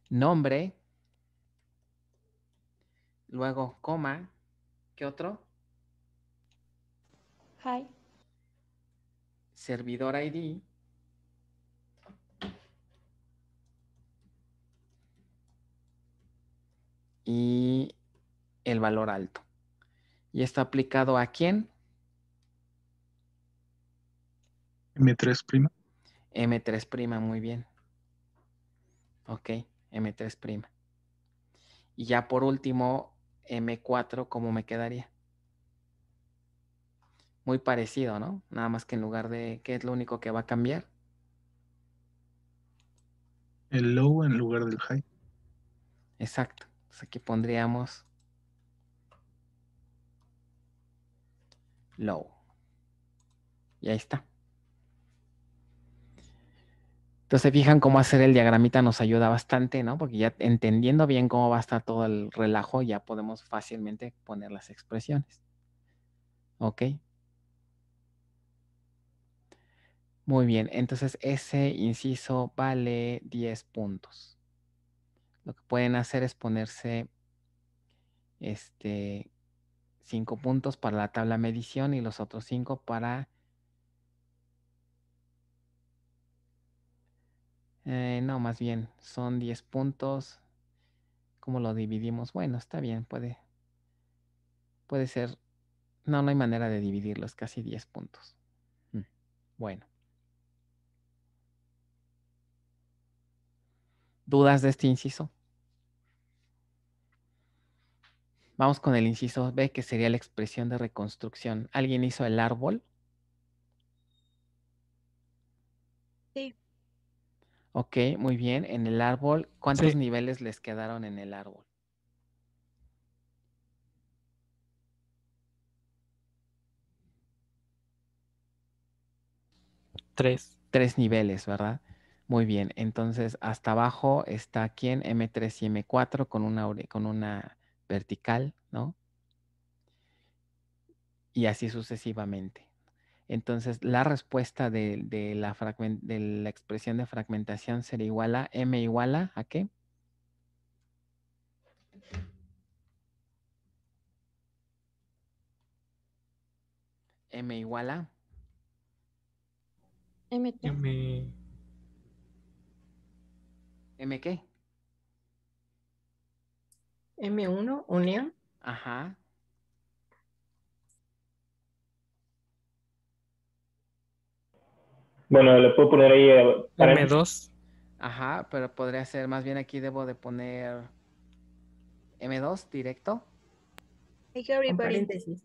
nombre luego coma, ¿qué otro? High. Servidor ID y el valor alto. ¿Y está aplicado a quién? M3'. M3', muy bien. Ok, M3'. Y ya por último, M4, ¿cómo me quedaría? Muy parecido, ¿no? Nada más que en lugar de, ¿qué es lo único que va a cambiar? El low en lugar del high. Exacto aquí pondríamos low. Y ahí está. Entonces, fijan cómo hacer el diagramita nos ayuda bastante, ¿no? Porque ya entendiendo bien cómo va a estar todo el relajo, ya podemos fácilmente poner las expresiones. ¿Ok? Muy bien, entonces ese inciso vale 10 puntos lo que pueden hacer es ponerse este, cinco puntos para la tabla medición y los otros cinco para eh, no, más bien son 10 puntos. ¿Cómo lo dividimos? Bueno, está bien, puede, puede ser. No, no hay manera de dividirlos, casi 10 puntos. Mm. Bueno. ¿Dudas de este inciso? Vamos con el inciso B, que sería la expresión de reconstrucción. ¿Alguien hizo el árbol? Sí. Ok, muy bien. En el árbol, ¿cuántos niveles les quedaron en el árbol? Tres. Tres niveles, ¿verdad? Muy bien, entonces hasta abajo está aquí en M3 y M4 con una, con una vertical, ¿no? Y así sucesivamente. Entonces la respuesta de, la expresión de fragmentación sería igual a M igual a, ¿a qué? M igual a M. M. ¿M qué? M1, unión. Ajá. Bueno, le puedo poner ahí. Eh, M2. Ajá, pero podría ser, más bien aquí debo de poner M2 directo. Hay que abrir paréntesis.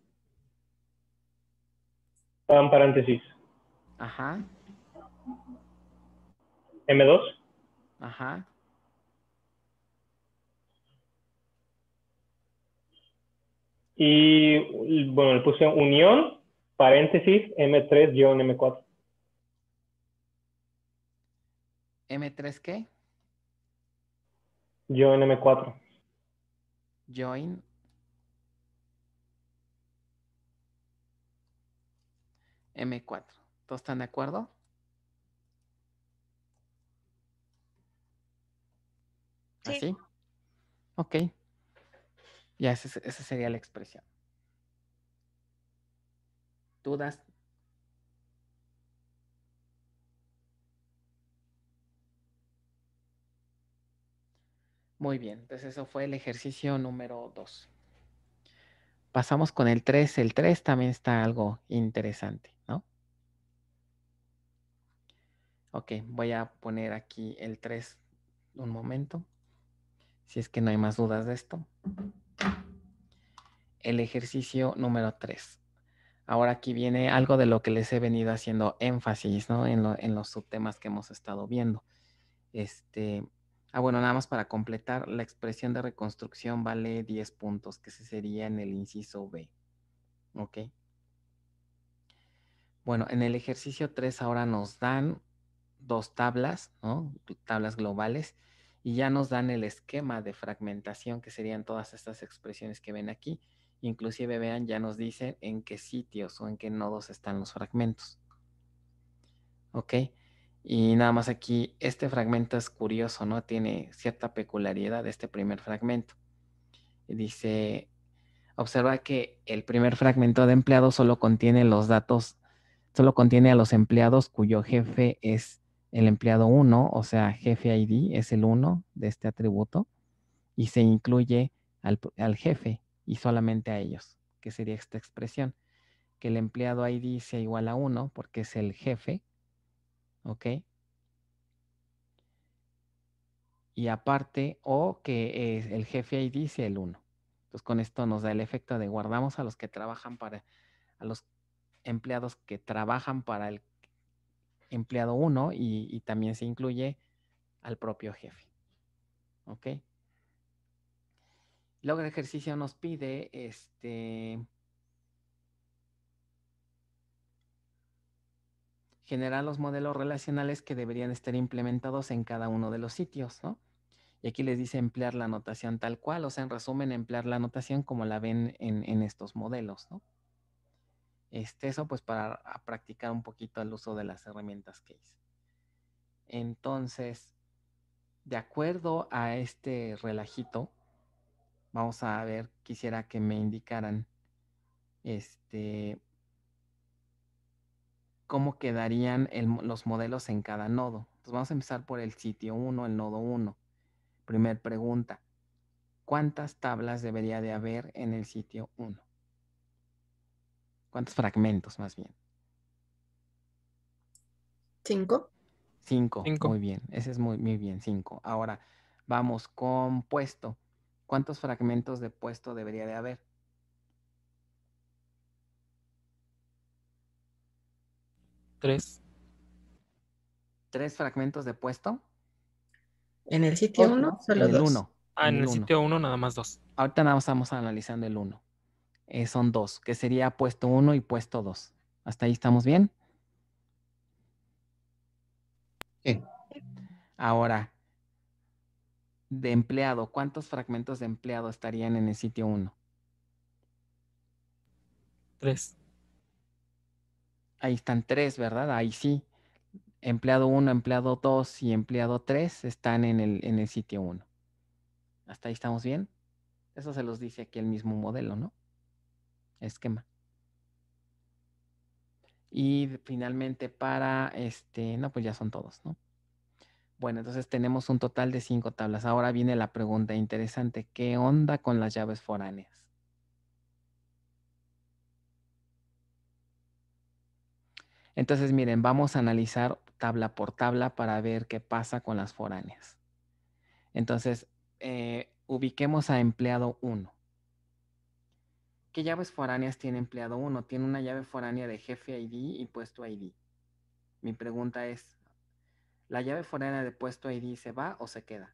paréntesis. Ah, Ajá. M2. Ajá. Y bueno, le puse unión, paréntesis, M3-M4. ¿M3 qué? en M4. Join. M4. ¿Todos están de acuerdo? Sí. Ok. Ya, esa, esa sería la expresión. ¿Dudas? Muy bien, entonces pues eso fue el ejercicio número 2. Pasamos con el 3. El 3 también está algo interesante, ¿no? Ok, voy a poner aquí el 3 un momento si es que no hay más dudas de esto. El ejercicio número 3. Ahora aquí viene algo de lo que les he venido haciendo énfasis, ¿no? En, los subtemas que hemos estado viendo. Este, ah, bueno, nada más para completar, la expresión de reconstrucción vale 10 puntos, que se sería en el inciso B. ¿Ok? Bueno, en el ejercicio 3 ahora nos dan dos tablas, ¿no? Tablas globales y ya nos dan el esquema de fragmentación que serían todas estas expresiones que ven aquí. Inclusive vean, ya nos dicen en qué sitios o en qué nodos están los fragmentos. ¿Ok? Y nada más aquí, este fragmento es curioso, ¿no? Tiene cierta peculiaridad este primer fragmento. Dice, observa que el primer fragmento de empleados solo contiene los datos, solo contiene a los empleados cuyo jefe es el empleado 1, o sea, jefe ID es el 1 de este atributo y se incluye al, jefe y solamente a ellos, que sería esta expresión. Que el empleado ID sea igual a 1 porque es el jefe, ¿ok? Y aparte, o que el jefe ID sea el 1. Entonces con esto nos da el efecto de guardamos a los que trabajan para, a los empleados que trabajan para el empleado uno y, también se incluye al propio jefe. ¿Ok? Luego el ejercicio nos pide este, generar los modelos relacionales que deberían estar implementados en cada uno de los sitios, ¿no? Y aquí les dice emplear la notación tal cual, o sea, en resumen, emplear la notación como la ven en, en estos modelos, ¿no? Este, eso pues para practicar un poquito el uso de las herramientas case. Entonces, de acuerdo a este relajito, vamos a ver, quisiera que me indicaran este, cómo quedarían los modelos en cada nodo. Entonces vamos a empezar por el sitio 1, el nodo 1. Primer pregunta, ¿cuántas tablas debería de haber en el sitio 1? ¿Cuántos fragmentos más bien? Cinco. Cinco. Muy bien, ese es muy, muy bien, cinco. Ahora vamos con puesto. ¿Cuántos fragmentos de puesto debería de haber? Tres. ¿Tres fragmentos de puesto? En el sitio uno, solo dos. Ah, en, el, sitio uno, nada más dos. Ahorita nada más estamos analizando el uno. Eh, son dos, que sería puesto uno y puesto dos. ¿Hasta ahí estamos bien? Sí. Ahora, de empleado, ¿cuántos fragmentos de empleado estarían en el sitio uno? Tres. Ahí están tres, ¿verdad? Ahí sí. Empleado 1, empleado 2 y empleado 3 están en el, en el sitio 1. ¿Hasta ahí estamos bien? Eso se los dice aquí el mismo modelo, ¿no? esquema. Y finalmente para este, no, pues ya son todos, ¿no? Bueno, entonces tenemos un total de cinco tablas. Ahora viene la pregunta interesante. ¿Qué onda con las llaves foráneas? Entonces, miren, vamos a analizar tabla por tabla para ver qué pasa con las foráneas. Entonces, eh, ubiquemos a empleado 1. ¿Qué llaves foráneas tiene empleado 1? Tiene una llave foránea de jefe ID y puesto ID. Mi pregunta es, ¿la llave foránea de puesto ID se va o se queda?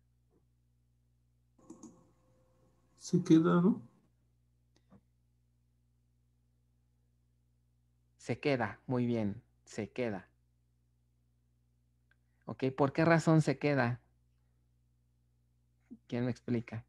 Se queda, ¿no? Se queda, muy bien, se queda. ¿Ok? ¿Por qué razón se queda? ¿Quién me explica?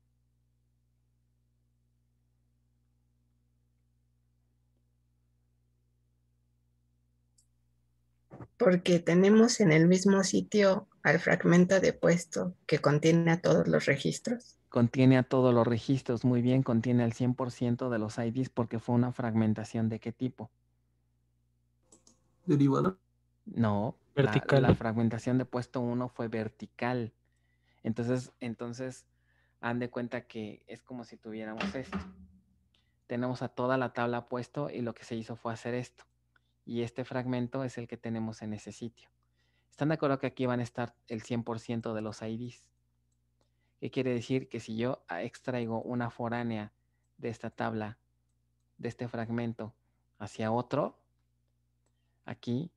porque tenemos en el mismo sitio al fragmento de puesto que contiene a todos los registros. Contiene a todos los registros, muy bien, contiene al 100% de los IDs porque fue una fragmentación de qué tipo? ¿Derivada? No, vertical. La, la fragmentación de puesto 1 fue vertical. Entonces, entonces, han de cuenta que es como si tuviéramos esto. Tenemos a toda la tabla puesto y lo que se hizo fue hacer esto y este fragmento es el que tenemos en ese sitio. ¿Están de acuerdo que aquí van a estar el 100% de los IDs? ¿Qué quiere decir? Que si yo ah, extraigo una foránea de esta tabla, de este fragmento, hacia otro, aquí,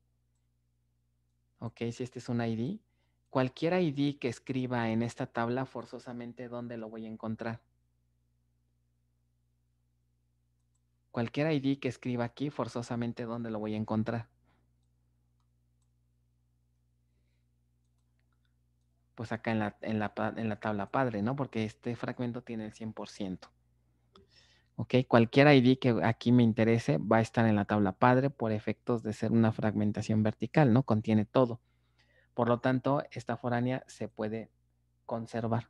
ok, si este es un ID, cualquier ID que escriba en esta tabla, forzosamente, ¿dónde lo voy a encontrar? Cualquier ID que escriba aquí, forzosamente, ¿dónde lo voy a encontrar? Pues acá en la, tabla padre, ¿no? Porque este fragmento tiene el 100%. ¿ok? Cualquier ID que aquí me interese va a estar en la tabla padre por efectos de ser una fragmentación vertical, ¿no? Contiene todo. Por lo tanto, esta foránea se puede conservar.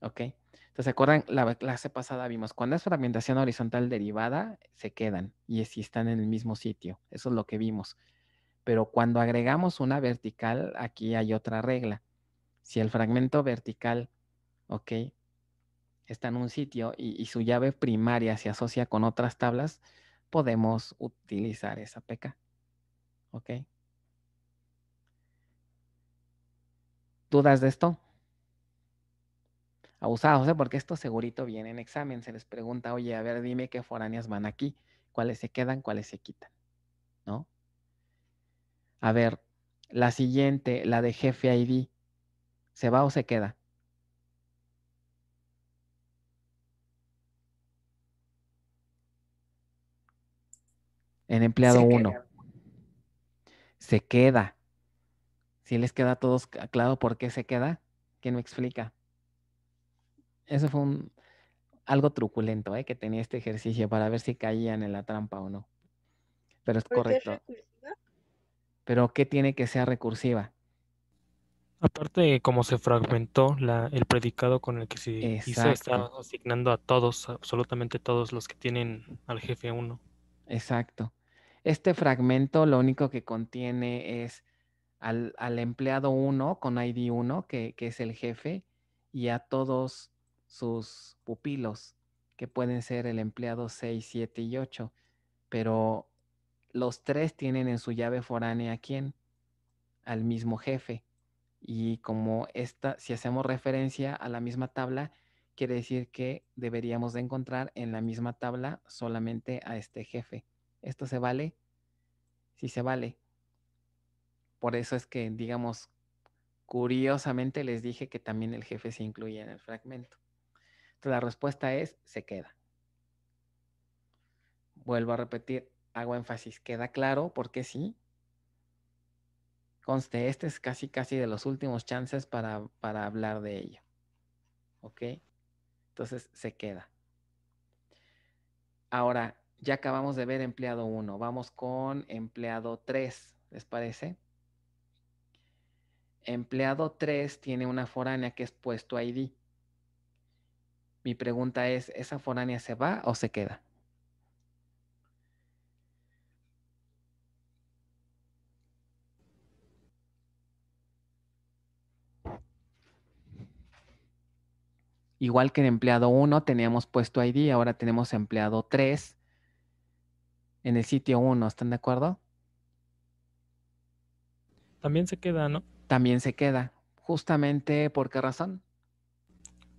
¿Ok? Entonces, ¿se acuerdan? La clase pasada vimos, cuando es fragmentación horizontal derivada, se quedan y si están en el mismo sitio. Eso es lo que vimos. Pero cuando agregamos una vertical, aquí hay otra regla. Si el fragmento vertical, ¿ok? Está en un sitio y, y su llave primaria se asocia con otras tablas, podemos utilizar esa PK. ¿Ok? ¿Dudas de esto? abusados, sea, porque esto segurito viene en examen. Se les pregunta, oye, a ver, dime qué foráneas van aquí, cuáles se quedan, cuáles se quitan, ¿no? A ver, la siguiente, la de jefe ID, ¿se va o se queda? En empleado 1. Se, queda. Si les queda a todos claro por qué se queda, ¿quién me explica? eso fue algo truculento ¿eh? que tenía este ejercicio para ver si caían en la trampa o no. Pero es correcto. Pero ¿qué tiene que ser recursiva? Aparte, como se fragmentó el predicado con el que se está asignando a todos, absolutamente todos los que tienen al jefe uno. Exacto. Este fragmento lo único que contiene es al, empleado 1 con ID 1, que, es el jefe, y a todos sus pupilos, que pueden ser el empleado 6, 7 y 8, pero los tres tienen en su llave foránea a quién? Al mismo jefe. Y como esta, si hacemos referencia a la misma tabla, quiere decir que deberíamos de encontrar en la misma tabla solamente a este jefe. ¿Esto se vale? Sí se vale. Por eso es que, digamos, curiosamente les dije que también el jefe se incluye en el fragmento la respuesta es, se queda. Vuelvo a repetir, hago énfasis, queda claro porque sí. Conste, este es casi, casi de los últimos chances para, para hablar de ello. ¿Ok? Entonces se queda. Ahora, ya acabamos de ver empleado 1, vamos con empleado 3, ¿les parece? Empleado 3 tiene una foránea que es puesto ID. Mi pregunta es, ¿esa foránea se va o se queda? Igual que en empleado 1 teníamos puesto ID, ahora tenemos empleado 3 en el sitio 1, ¿están de acuerdo? También se queda, ¿no? También se queda. Justamente, ¿por qué razón?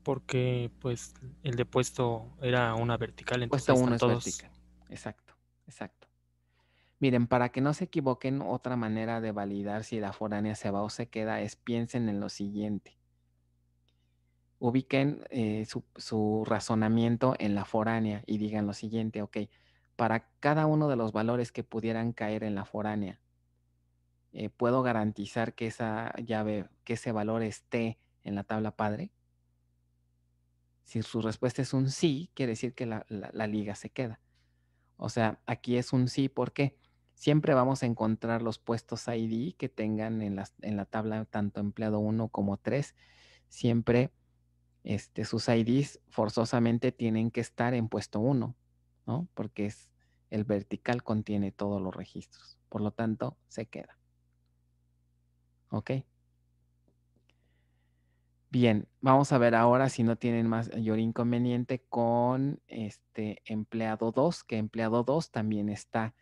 porque pues el depuesto era una vertical, entonces puesto uno es vertical. Exacto, exacto. Miren, para que no se equivoquen, otra manera de validar si la foránea se va o se queda es piensen en lo siguiente. Ubiquen eh, su, razonamiento en la foránea y digan lo siguiente, ok, para cada uno de los valores que pudieran caer en la foránea, eh, puedo garantizar que esa llave, que ese valor esté en la tabla padre. Si su respuesta es un sí, quiere decir que la, liga se queda. O sea, aquí es un sí, porque Siempre vamos a encontrar los puestos ID que tengan en la, en la tabla tanto empleado 1 como 3. Siempre este, sus IDs forzosamente tienen que estar en puesto 1, ¿no? Porque es, el vertical contiene todos los registros. Por lo tanto, se queda. ¿Ok? Bien, vamos a ver ahora si no tienen eh, mayor inconveniente con este empleado 2, que empleado 2 también está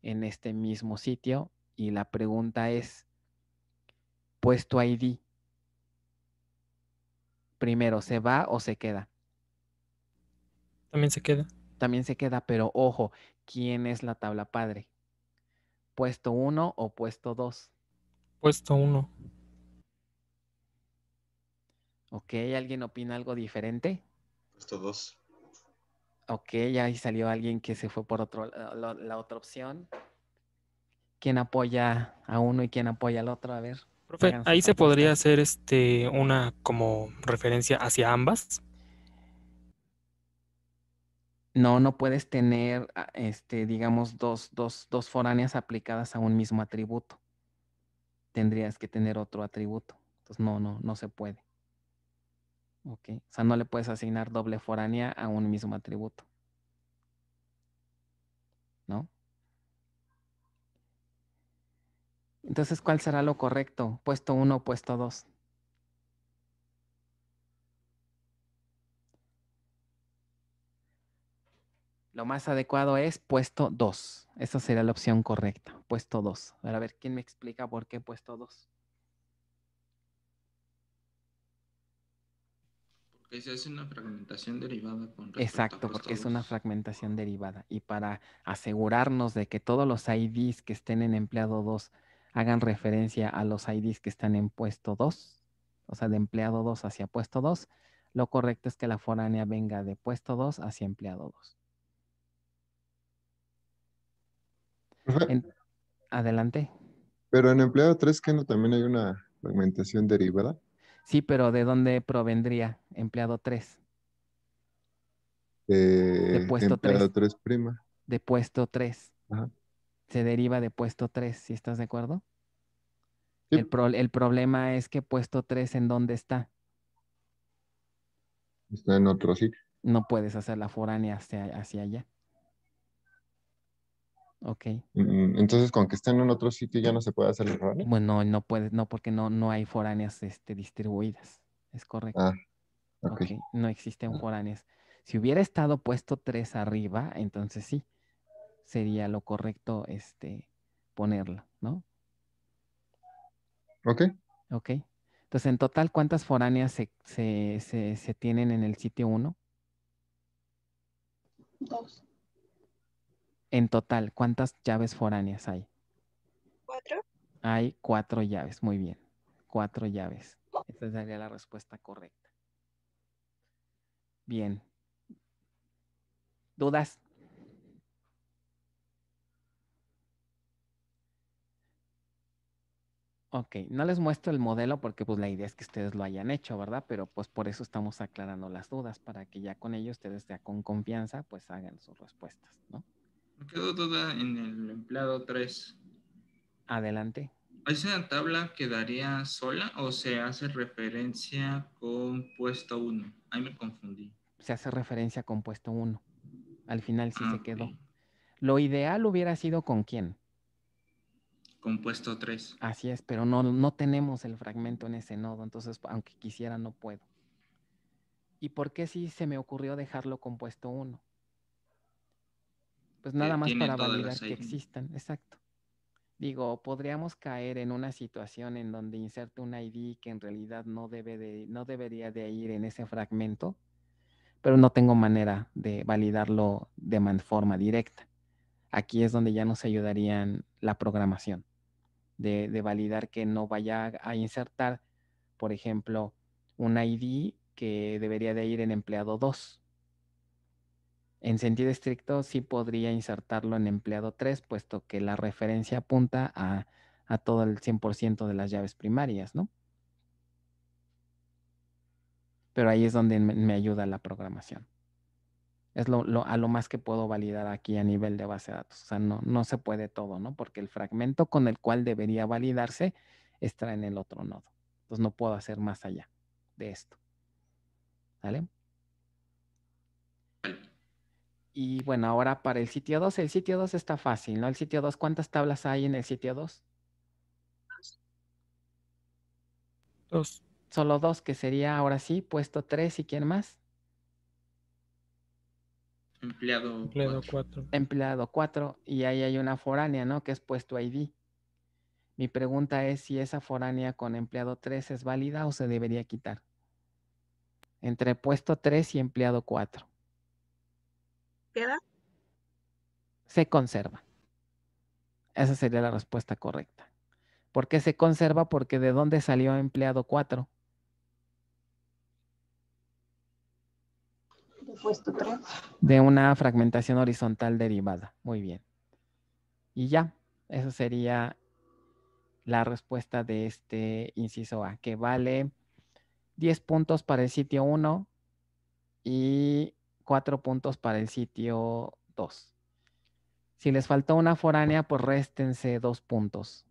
en este mismo sitio y la pregunta es, puesto ID, primero, ¿se va o se queda? También se queda. También se queda, pero ojo, ¿quién es la tabla padre? ¿Puesto 1 o puesto 2? Puesto 1. Ok, ¿alguien opina algo diferente? Estos dos. Ok, ahí salió alguien que se fue por otro, la, otra opción. ¿Quién apoya a uno y quién apoya al otro? A ver. ahí se podría hacer este una como referencia hacia ambas. No, no puedes tener, ah, este, digamos, dos, dos, dos foráneas aplicadas a un mismo atributo. Tendrías que tener otro atributo. Entonces, no, no, no se puede o sea, no le puedes asignar doble foránea a un mismo atributo. ¿No? Entonces, ¿cuál será lo correcto? ¿Puesto 1 o puesto 2? Lo más adecuado es puesto 2. Esa sería la opción correcta, puesto 2. A ver, ¿quién me explica por qué puesto 2? Porque es una fragmentación derivada con Exacto, porque es una fragmentación derivada. Y para asegurarnos de que todos los IDs que estén en empleado 2 hagan referencia a los IDs que están en puesto 2, o sea, de empleado 2 hacia puesto 2, lo correcto es que la foránea venga de puesto 2 hacia empleado 2. adelante. Pero en empleado 3, que no también hay una fragmentación derivada. Sí, pero ¿de dónde provendría empleado 3? Eh, de puesto 3. prima. De puesto 3. Se deriva de puesto 3, si estás de acuerdo? El, problema es que puesto 3 en dónde está. Está en otro sitio. No puedes hacer la foránea hacia allá. Ok. Mm, entonces, con que estén en otro sitio ya no se puede hacer el Bueno, pues, no puede, no, porque no, no hay foráneas este, distribuidas. Es correcto. Ah, okay. No existen ah. foráneas. Si hubiera estado puesto tres arriba, entonces sí, sería lo correcto este, ponerla, ¿no? Ok. Ok. Entonces, en total, ¿cuántas foráneas se, se, tienen en el sitio 1? Dos. En total, ¿cuántas llaves foráneas hay? Cuatro. Hay cuatro llaves, muy bien. Cuatro llaves. Esta sería la respuesta correcta. Bien. ¿Dudas? Ok, no les muestro el modelo porque pues la idea es que ustedes lo hayan hecho, ¿verdad? Pero pues por eso estamos aclarando las dudas, para que ya con ello ustedes ya con confianza pues hagan sus respuestas, ¿no? Me quedó duda en el empleado 3. Adelante. ¿Esa tabla quedaría sola o se hace referencia con puesto 1? Ahí me confundí. Se hace referencia con puesto 1. Al final sí ah, se quedó. Lo ideal hubiera sido con quién. Compuesto puesto 3. Así es, pero no, no tenemos el fragmento en ese nodo, entonces aunque quisiera no puedo. ¿Y por qué sí se me ocurrió dejarlo con puesto 1? pues nada más para validar que existan, exacto. Digo, podríamos caer en una situación en donde inserte un ID que en realidad no, debe de, no debería de ir en ese fragmento, pero no tengo manera de validarlo de forma directa. Aquí es donde ya nos ayudarían la programación, de, de validar que no vaya a insertar, por ejemplo, un ID que debería de ir en empleado 2, en sentido estricto, sí podría insertarlo en empleado 3, puesto que la referencia apunta a, todo el 100% de las llaves primarias, ¿no? Pero ahí es donde me, ayuda la programación. Es lo, a lo más que puedo validar aquí a nivel de base de datos. O sea, no, no se puede todo, ¿no? Porque el fragmento con el cual debería validarse está en el otro nodo. Entonces no puedo hacer más allá de esto. ¿Vale? Vale. Y bueno, ahora para el sitio 2, el sitio 2 está fácil, ¿no? El sitio 2, ¿cuántas tablas hay en el sitio 2? Dos. Solo dos, que sería ahora sí, puesto 3 y quién más. Empleado, Empleado 4. Empleado 4. Y ahí hay una foránea, ¿no? Que es puesto ID. Mi pregunta es si esa foránea con empleado 3 es válida o se debería quitar. Entre puesto 3 y empleado 4 queda? Se conserva. Esa sería la respuesta correcta. ¿Por qué se conserva? Porque de dónde salió empleado 4. De una fragmentación horizontal derivada. Muy bien. Y ya, eso sería la respuesta de este inciso A, que vale 10 puntos para el sitio 1 y cuatro puntos para el sitio 2. Si les faltó una foránea, pues réstense dos puntos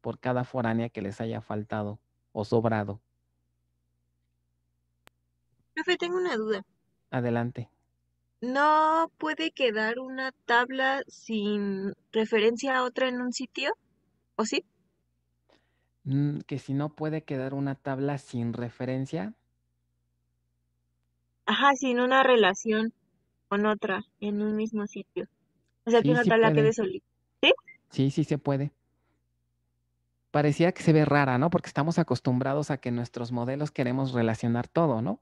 por cada foránea que les haya faltado o sobrado. Profe, tengo una duda. Adelante. ¿No puede quedar una tabla sin referencia a otra en un sitio? ¿O sí? Mm, que si no puede quedar una tabla sin referencia, ajá, sin una relación con otra en un mismo sitio. O sea, que una tabla quede solita. ¿Sí? Sí, sí se puede. Parecía que se ve rara, ¿no? Porque estamos acostumbrados a que nuestros modelos queremos relacionar todo, ¿no?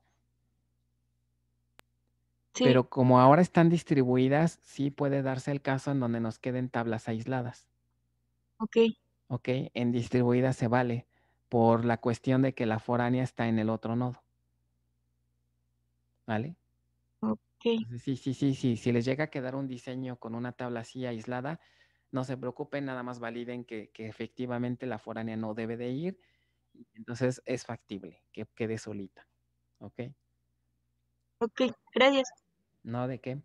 Sí. Pero como ahora están distribuidas, sí puede darse el caso en donde nos queden tablas aisladas. Ok. Ok, en distribuidas se vale por la cuestión de que la foránea está en el otro nodo. ¿vale? Okay. Sí, sí, sí, sí. Si les llega a quedar un diseño con una tabla así aislada, no se preocupen, nada más validen que, que efectivamente la foránea no debe de ir. Entonces es factible que quede solita. ¿Ok? Ok, gracias. No, ¿de qué?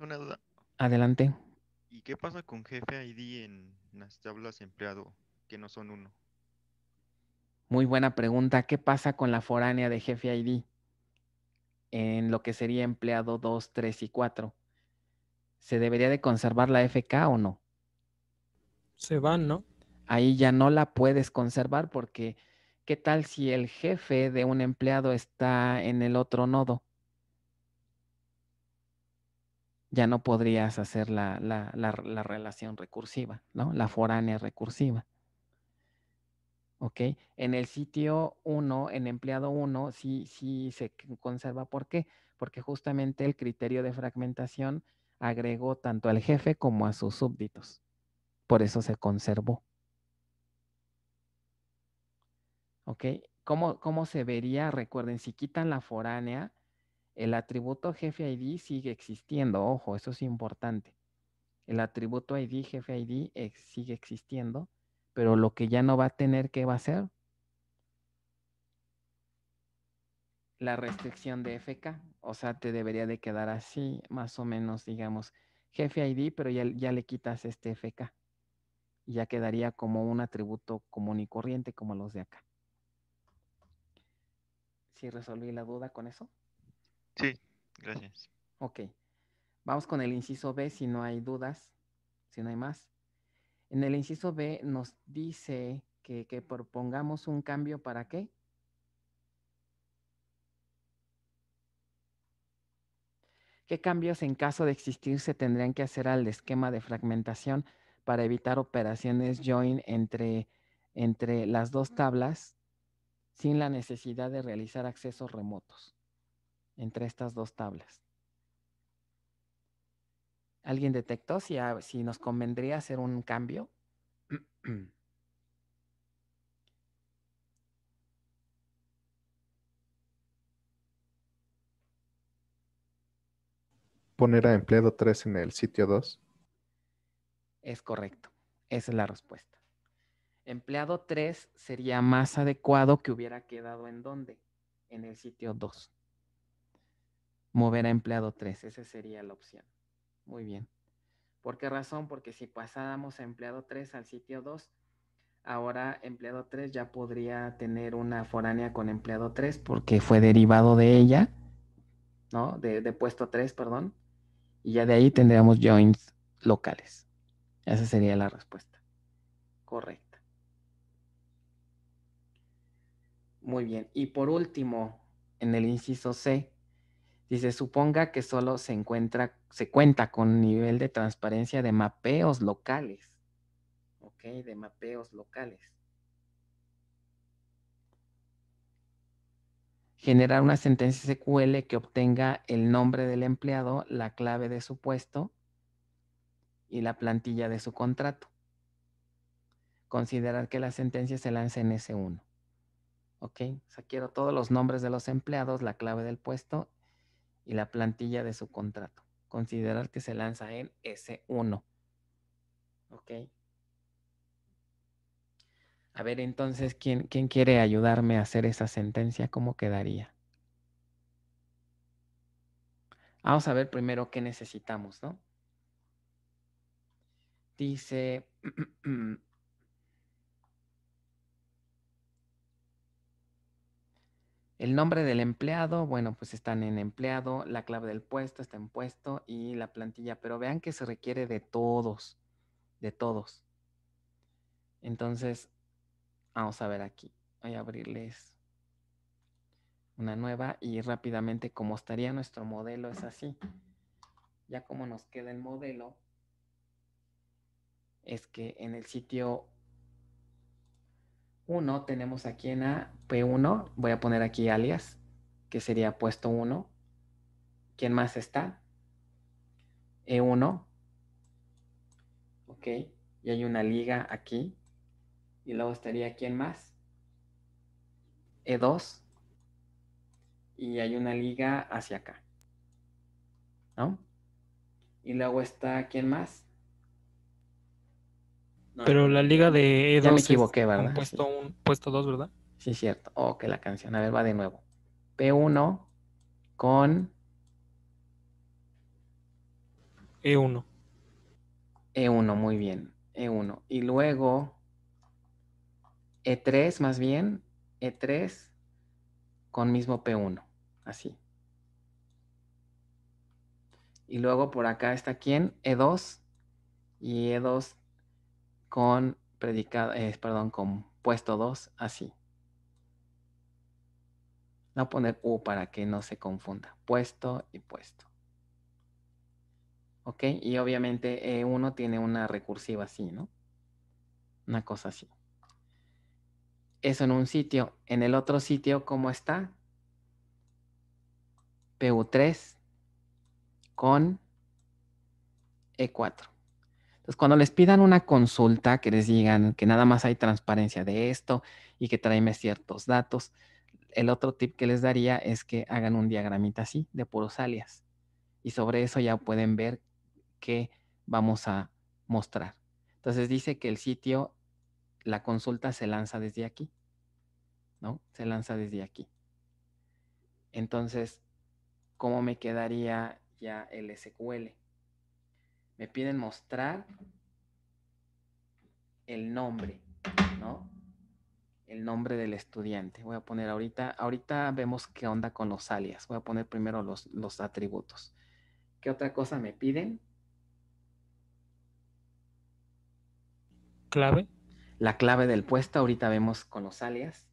una duda. Adelante. ¿Y qué pasa con jefe ID en las tablas empleado que no son uno? Muy buena pregunta. ¿Qué pasa con la foránea de jefe ID? en lo que sería empleado 2, 3 y 4. ¿Se debería de conservar la FK o no? Se van, ¿no? Ahí ya no la puedes conservar porque ¿qué tal si el jefe de un empleado está en el otro nodo? Ya no podrías hacer la, la relación recursiva, ¿no? La foránea recursiva. En el sitio 1, en empleado 1, sí, se conserva. ¿Por qué? Porque justamente el criterio de fragmentación agregó tanto al jefe como a sus súbditos. Por eso se conservó. ¿Cómo, se vería? Recuerden, si quitan la foránea, el atributo jefe ID sigue existiendo. Ojo, eso es importante. El atributo ID, jefe ID, sigue existiendo pero lo que ya no va a tener, que va a ser? La restricción de FK, o sea, te debería de quedar así, más o menos, digamos, jefe ID, pero ya, ya le quitas este FK. Ya quedaría como un atributo común y corriente como los de acá. ¿Sí resolví la duda con eso? Sí, gracias. Ok. Vamos con el inciso B si no hay dudas, si no hay más. En el inciso B nos dice que, que propongamos un cambio para qué. ¿Qué cambios en caso de existir se tendrían que hacer al esquema de fragmentación para evitar operaciones join entre, entre las dos tablas sin la necesidad de realizar accesos remotos entre estas dos tablas? alguien detectó si, nos convendría hacer un cambio. (clears throat) Poner a empleado 3 en el sitio 2. Es correcto. Esa es la respuesta. Empleado 3 sería más adecuado que hubiera quedado en dónde? En el sitio 2. Mover a empleado 3. Esa sería la opción. Muy bien. ¿Por qué razón? Porque si pasábamos a empleado 3 al sitio 2, ahora empleado 3 ya podría tener una foránea con empleado 3 porque fue derivado de ella, ¿no? De, puesto 3, perdón. Y ya de ahí tendríamos joins locales. Esa sería la respuesta. Correcta. Muy bien. Y por último, en el inciso C, Dice, suponga que solo se encuentra, se cuenta con nivel de transparencia de mapeos locales. Ok, de mapeos locales. Generar una sentencia SQL que obtenga el nombre del empleado, la clave de su puesto y la plantilla de su contrato. Considerar que la sentencia se lance en S1. ¿ok? O sea, quiero todos los nombres de los empleados, la clave del puesto y la plantilla de su contrato. Considerar que se lanza en S1. ¿Ok? A ver, entonces, ¿quién, ¿quién quiere ayudarme a hacer esa sentencia? ¿Cómo quedaría? Vamos a ver primero qué necesitamos, ¿no? Dice... (clears throat) El nombre del empleado, bueno, pues están en empleado, la clave del puesto está en puesto y la plantilla, pero vean que se requiere de todos, de todos. Entonces, vamos a ver aquí. Voy a abrirles una nueva y rápidamente como estaría nuestro modelo es así. Ya como nos queda el modelo, es que en el sitio 1 tenemos aquí en A, P1, voy a poner aquí alias, que sería puesto 1. ¿Quién más está? E1. Ok, y hay una liga aquí. Y luego estaría ¿quién más? E2. Y hay una liga hacia acá. ¿No? Y luego está ¿quién más? Pero la liga de E2 ya me equivoqué, ¿verdad? puesto, dos, puesto 2, ¿verdad? Sí, cierto. Oh, la canción. A ver, va de nuevo. P1 con... E1. E1, muy bien. E1. Y luego E3 más bien. E3 con mismo P1. Así. Y luego por acá está quién? E2. Y E2 con predicado, perdón, con puesto 2 así. No poner U para que no se confunda. Puesto y puesto. ¿Ok? Y obviamente E1 eh, tiene una recursiva así, ¿no? Una cosa así. Eso en un sitio. En el otro sitio, ¿cómo está? PU3 con E4. Entonces, cuando les pidan una consulta, que les digan que nada más hay transparencia de esto y que tráeme ciertos datos, el otro tip que les daría es que hagan un diagramita así de puros alias. Y sobre eso ya pueden ver qué vamos a mostrar. Entonces dice que el sitio, la consulta se lanza desde aquí. ¿No? Se lanza desde aquí. Entonces, ¿cómo me quedaría ya el SQL? me piden mostrar el nombre, ¿no? El nombre del estudiante. Voy a poner ahorita, ahorita vemos qué onda con los alias. Voy a poner primero los, los atributos. ¿Qué otra cosa me piden? Clave. La clave del puesto, ahorita vemos con los alias.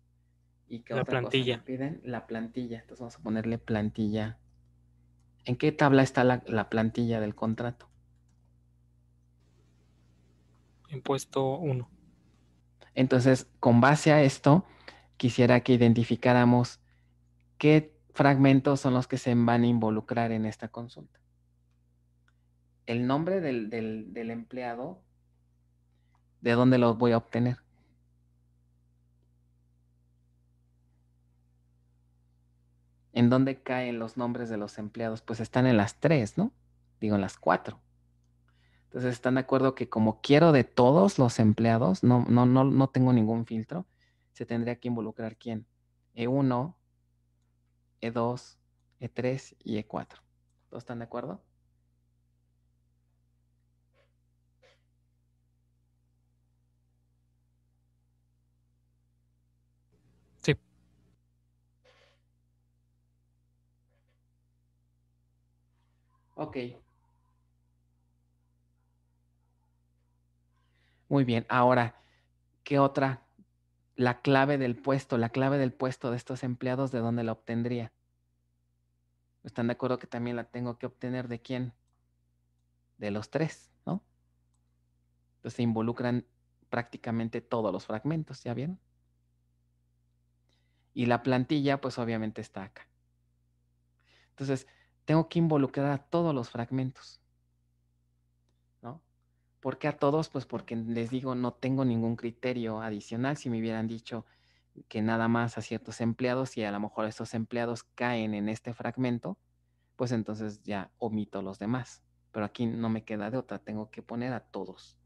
¿Y qué otra plantilla. Cosa me piden? La plantilla. Entonces vamos a ponerle plantilla. ¿En qué tabla está la plantilla del contrato? impuesto 1. Entonces, con base a esto, quisiera que identificáramos qué fragmentos son los que se van a involucrar en esta consulta. El nombre del, del empleado, ¿de dónde los voy a obtener? ¿En dónde caen los nombres de los empleados? Pues están en las tres, ¿no? Digo, en las cuatro. Entonces están de acuerdo que como quiero de todos los empleados, no, no, no, no tengo ningún filtro, se tendría que involucrar quién? E1, E2, E3 y E4. ¿Todos están de acuerdo? Sí. Ok, Muy bien, ahora, ¿qué otra? La clave del puesto, la clave del puesto de estos empleados, ¿de dónde la obtendría? ¿Están de acuerdo que también la tengo que obtener de quién? De los tres, ¿no? Entonces pues, se involucran prácticamente todos los fragmentos, ¿ya bien? Y la plantilla, pues obviamente está acá. Entonces, tengo que involucrar a todos los fragmentos. ¿Por qué a todos? Pues porque les digo, no tengo ningún criterio adicional. Si me hubieran dicho que nada más a ciertos empleados y a lo mejor esos empleados caen en este fragmento, pues entonces ya omito los demás. Pero aquí no me queda de otra, tengo que poner a todos.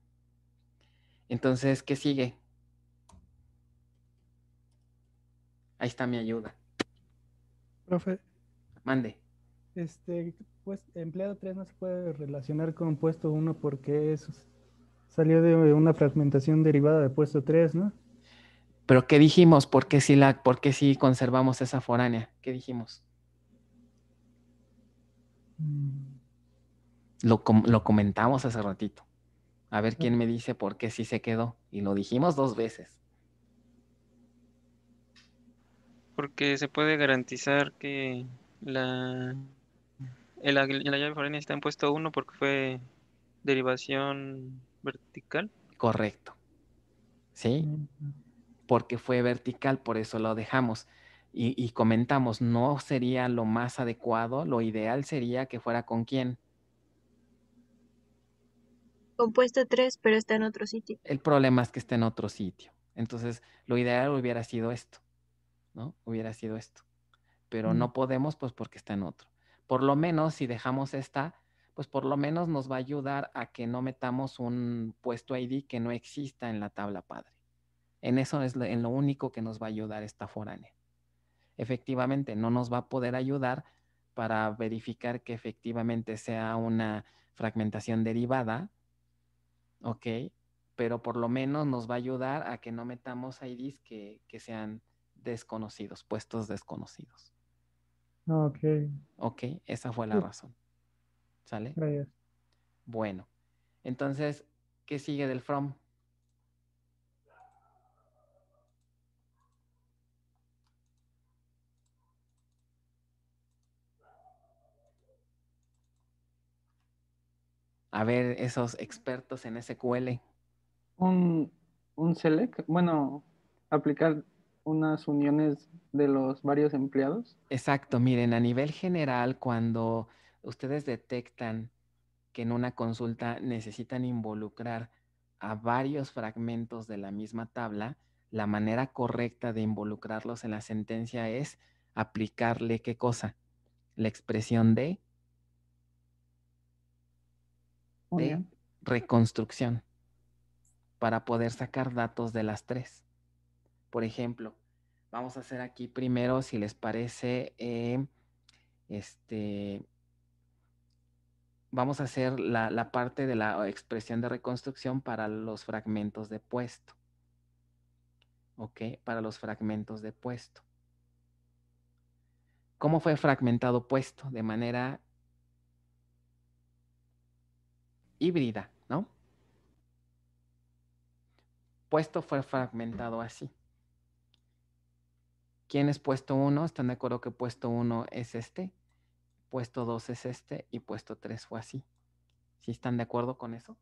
Entonces, ¿qué sigue? Ahí está mi ayuda. Profe. Mande. Este, pues empleado 3 no se puede relacionar con puesto 1 porque salió de una fragmentación derivada de puesto 3, ¿no? Pero ¿qué dijimos? ¿Por qué si, la, por si conservamos esa foránea? ¿Qué dijimos? Mm. Lo, lo comentamos hace ratito. A ver quién me dice por qué sí se quedó. Y lo dijimos dos veces. Porque se puede garantizar que la el, la llave foránea está en puesto 1 porque fue derivación vertical. Correcto. ¿Sí? Porque fue vertical, por eso lo dejamos. Y, comentamos, no sería lo más adecuado, lo ideal sería que fuera con quién. Compuesto 3, pero está en otro sitio. El problema es que está en otro sitio. Entonces, lo ideal hubiera sido esto, ¿no? Hubiera sido esto. Pero no podemos, pues, porque está en otro por lo menos si dejamos esta, pues por lo menos nos va a ayudar a que no metamos un puesto ID que no exista en la tabla padre. En eso es lo, en lo único que nos va a ayudar esta foránea. Efectivamente, no nos va a poder ayudar para verificar que efectivamente sea una fragmentación derivada, ¿ok? Pero por lo menos nos va a ayudar a que no metamos IDs que, que sean desconocidos, puestos desconocidos. Ah, ok. Ok, esa fue la razón. ¿Sale? Gracias. Bueno, entonces, ¿qué sigue del from? A ver, esos expertos en SQL. Un, un select, bueno, aplicar unas uniones de los varios empleados? Exacto, miren, a nivel general, cuando ustedes detectan que en una consulta necesitan involucrar a varios fragmentos de la misma tabla, la manera correcta de involucrarlos en la sentencia es aplicarle qué cosa? La expresión de, de reconstrucción para poder sacar datos de las tres. Por ejemplo, vamos a hacer aquí primero, si les parece, eh, este, vamos a hacer la, la, parte de la expresión de reconstrucción para los fragmentos de puesto. ¿Ok? Para los fragmentos de puesto. ¿Cómo fue fragmentado puesto? De manera híbrida, ¿no? Puesto fue fragmentado así. ¿Quién es puesto 1? ¿Están de acuerdo que puesto 1 es este? Puesto 2 es este y puesto 3 fue así. ¿Sí están de acuerdo con eso?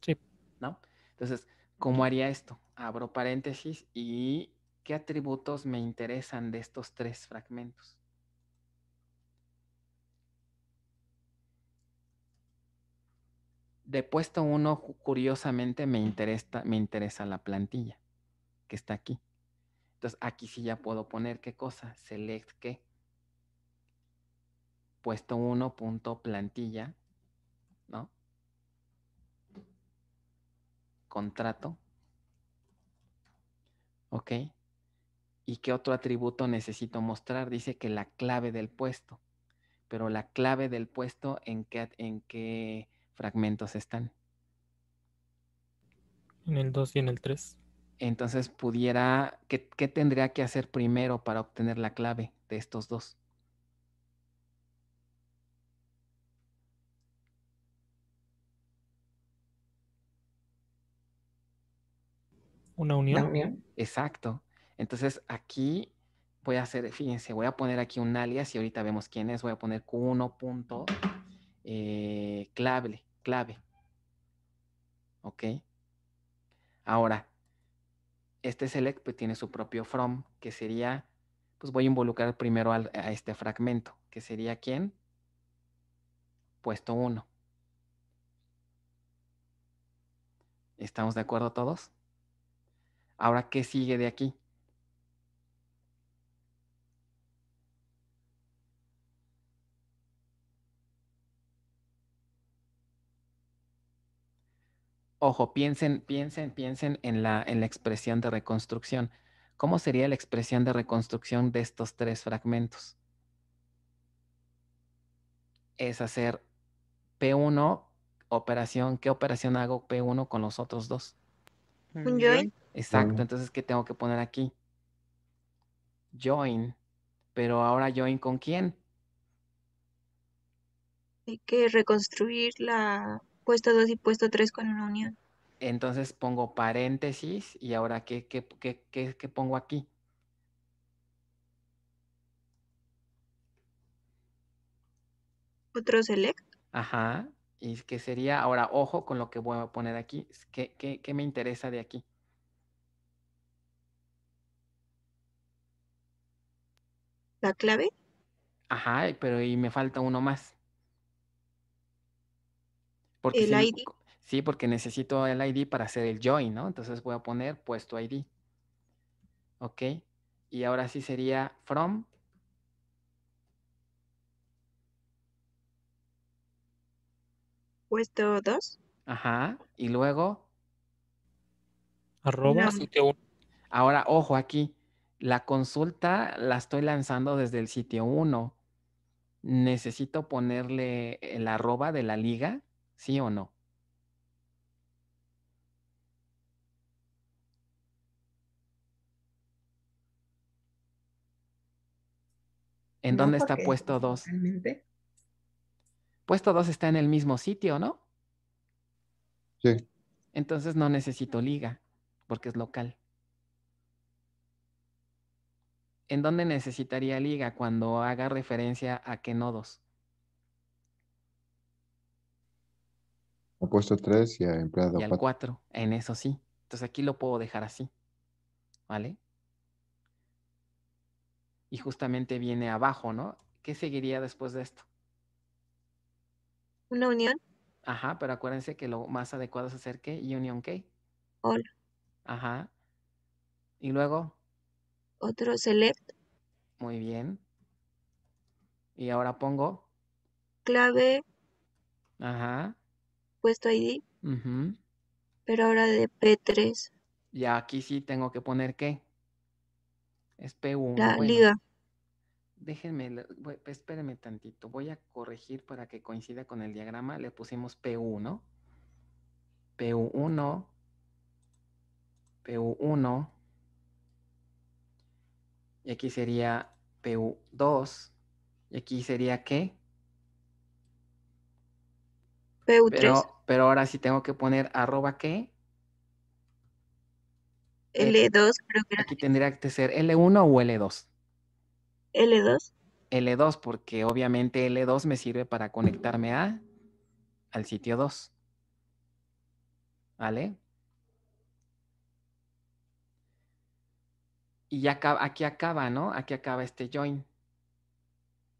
Sí. ¿No? Entonces, ¿cómo haría esto? Abro paréntesis y ¿qué atributos me interesan de estos tres fragmentos? De puesto 1, curiosamente, me interesa, me interesa la plantilla que está aquí. Entonces aquí sí ya puedo poner qué cosa, select qué. Puesto 1 punto plantilla, ¿no? Contrato. ¿Ok? ¿Y qué otro atributo necesito mostrar? Dice que la clave del puesto. Pero la clave del puesto, ¿en qué, en qué fragmentos están? En el 2 y en el 3. Entonces pudiera, ¿qué, tendría que hacer primero para obtener la clave de estos dos? Una unión. Exacto. Entonces aquí voy a hacer, fíjense, voy a poner aquí un alias y ahorita vemos quién es. Voy a poner Q1 punto eh, clave, clave. ¿Ok? Ahora, este select pues, tiene su propio from, que sería, pues voy a involucrar primero a este fragmento, que sería quién? Puesto 1. ¿Estamos de acuerdo todos? Ahora, ¿qué sigue de aquí? ojo, piensen, piensen, piensen en la, en la expresión de reconstrucción. ¿Cómo sería la expresión de reconstrucción de estos tres fragmentos? Es hacer P1, operación, ¿qué operación hago P1 con los otros dos? Un mm, join. Exacto, entonces, ¿qué tengo que poner aquí? Join, pero ahora join con quién? Hay que reconstruir la puesto 2 y puesto 3 con una unión. Entonces pongo paréntesis y ahora ¿qué, qué, pongo aquí? Otro select. Ajá. Y que sería, ahora ojo con lo que voy a poner aquí. ¿Qué, qué, me interesa de aquí? ¿La clave? Ajá, pero y me falta uno más el sí, ID. Sí, porque necesito el ID para hacer el join, ¿no? Entonces voy a poner puesto ID. Ok. Y ahora sí sería from. Puesto 2. Ajá. Y luego. Arroba. 1. Ahora, ojo aquí. La consulta la estoy lanzando desde el sitio 1. Necesito ponerle el arroba de la liga ¿Sí o no? ¿En dónde está puesto 2? Puesto 2 está en el mismo sitio, ¿no? Sí. Entonces no necesito liga, porque es local. ¿En dónde necesitaría liga cuando haga referencia a qué nodos? puesto tres y ha empleado cuatro. al en eso sí. Entonces aquí lo puedo dejar así. ¿Vale? Y justamente viene abajo, ¿no? ¿Qué seguiría después de esto? Una unión. Ajá, pero acuérdense que lo más adecuado es hacer qué? Union k Hola. Ajá. Y luego. Otro select. Muy bien. Y ahora pongo. Clave. Ajá puesto ID, pero ahora de P3. Ya aquí sí tengo que poner qué. Es P1. La liga. Déjenme, espérenme tantito. Voy a corregir para que coincida con el diagrama. Le pusimos P1. p 1 p 1 Y aquí sería p 2 Y aquí sería qué? Pero, ahora sí tengo que poner arroba qué. Eh, L2, creo que. Aquí tendría que ser L1 o L2. L2. L2, porque obviamente L2 me sirve para conectarme a al sitio 2. ¿Vale? Y ya aquí acaba, ¿no? Aquí acaba este join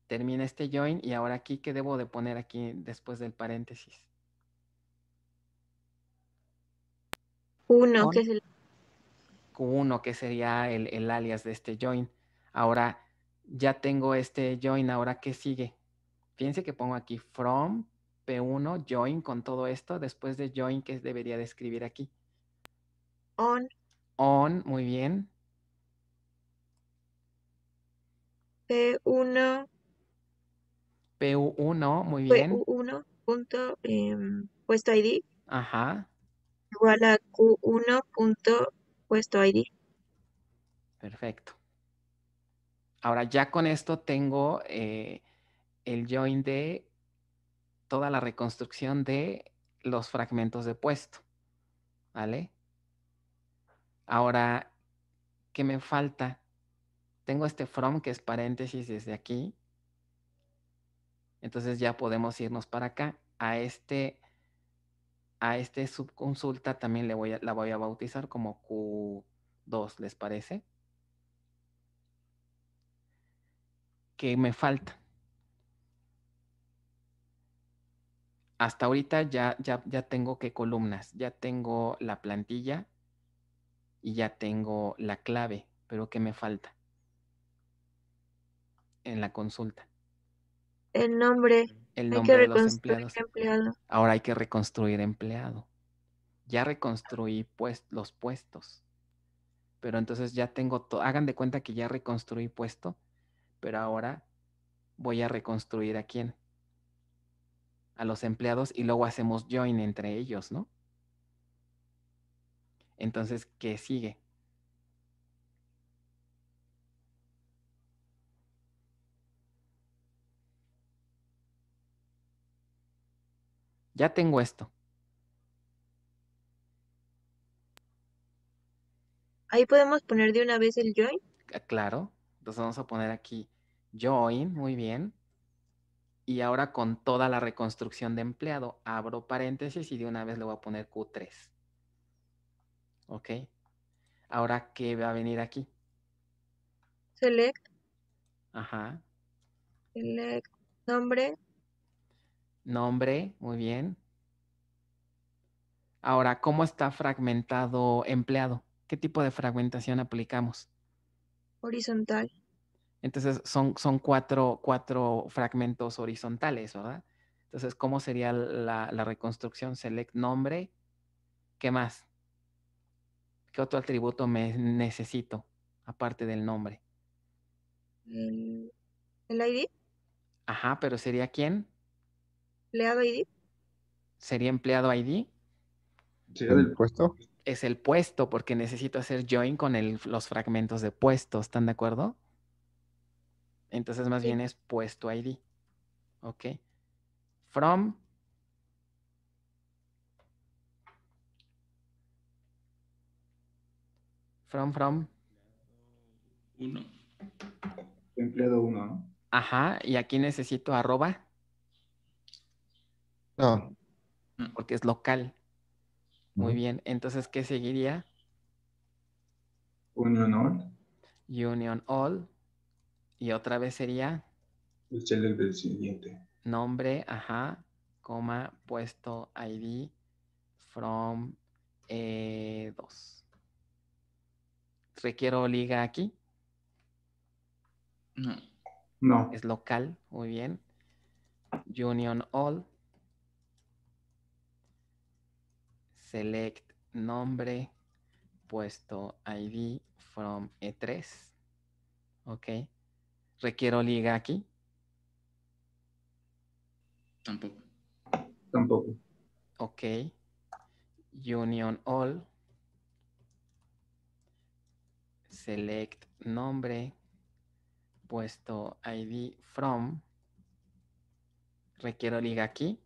termina este join y ahora aquí, ¿qué debo de poner aquí después del paréntesis? Uno, que es Uno, que sería el, el alias de este join. Ahora, ya tengo este join, ahora ¿qué sigue? Fíjense que pongo aquí from P1 join con todo esto, después de join, ¿qué debería de escribir aquí? On. On, muy bien. P1 PU1, muy bien. pu 1puestoid em, Ajá. Igual a Q1 puesto Perfecto. Ahora ya con esto tengo eh, el join de toda la reconstrucción de los fragmentos de puesto. ¿Vale? Ahora, ¿qué me falta? Tengo este from que es paréntesis desde aquí. Entonces ya podemos irnos para acá. A este, a este subconsulta también le voy a, la voy a bautizar como Q2, ¿les parece? ¿Qué me falta? Hasta ahorita ya, ya, ya tengo qué columnas, ya tengo la plantilla y ya tengo la clave, pero ¿qué me falta? En la consulta el nombre. El nombre de los empleados. Ahora hay que reconstruir empleado. Ya reconstruí pues, los puestos. Pero entonces ya tengo todo. Hagan de cuenta que ya reconstruí puesto, pero ahora voy a reconstruir a quién. A los empleados y luego hacemos join entre ellos, ¿no? Entonces, ¿qué sigue? ya tengo esto. Ahí podemos poner de una vez el join. Ah, claro, entonces vamos a poner aquí join, muy bien. Y ahora con toda la reconstrucción de empleado, abro paréntesis y de una vez le voy a poner Q3. ¿Ok? Ahora, ¿qué va a venir aquí? Select. Ajá. Select nombre. Nombre, muy bien. Ahora, ¿cómo está fragmentado empleado? ¿Qué tipo de fragmentación aplicamos? Horizontal. Entonces son, son cuatro, fragmentos horizontales, ¿verdad? Entonces, ¿cómo sería la, reconstrucción? Select nombre. ¿Qué más? ¿Qué otro atributo me necesito aparte del nombre? Eh, ¿El, el ID? Ajá, pero sería quién? ¿Empleado ID? ¿Sería empleado ID? ¿Sería del puesto? Es el puesto, porque necesito hacer join con los fragmentos de puesto, ¿están de acuerdo? Entonces más bien es puesto ID. ¿Ok? From. From, from. Uno. Empleado uno, ¿no? Ajá, y aquí necesito arroba. No. Mm, porque es local. Muy bien. Entonces, ¿qué seguiría? Union All. Union All. Y otra vez sería. El del siguiente. Nombre, ajá, coma, puesto, ID, from, e eh, 2. ¿Requiero liga aquí? No. Es local, muy bien. Union All. select nombre, puesto ID from E3. Ok. ¿Requiero liga aquí? Tampoco. Tampoco. Ok. Union all. Select nombre, puesto ID from. ¿Requiero liga aquí?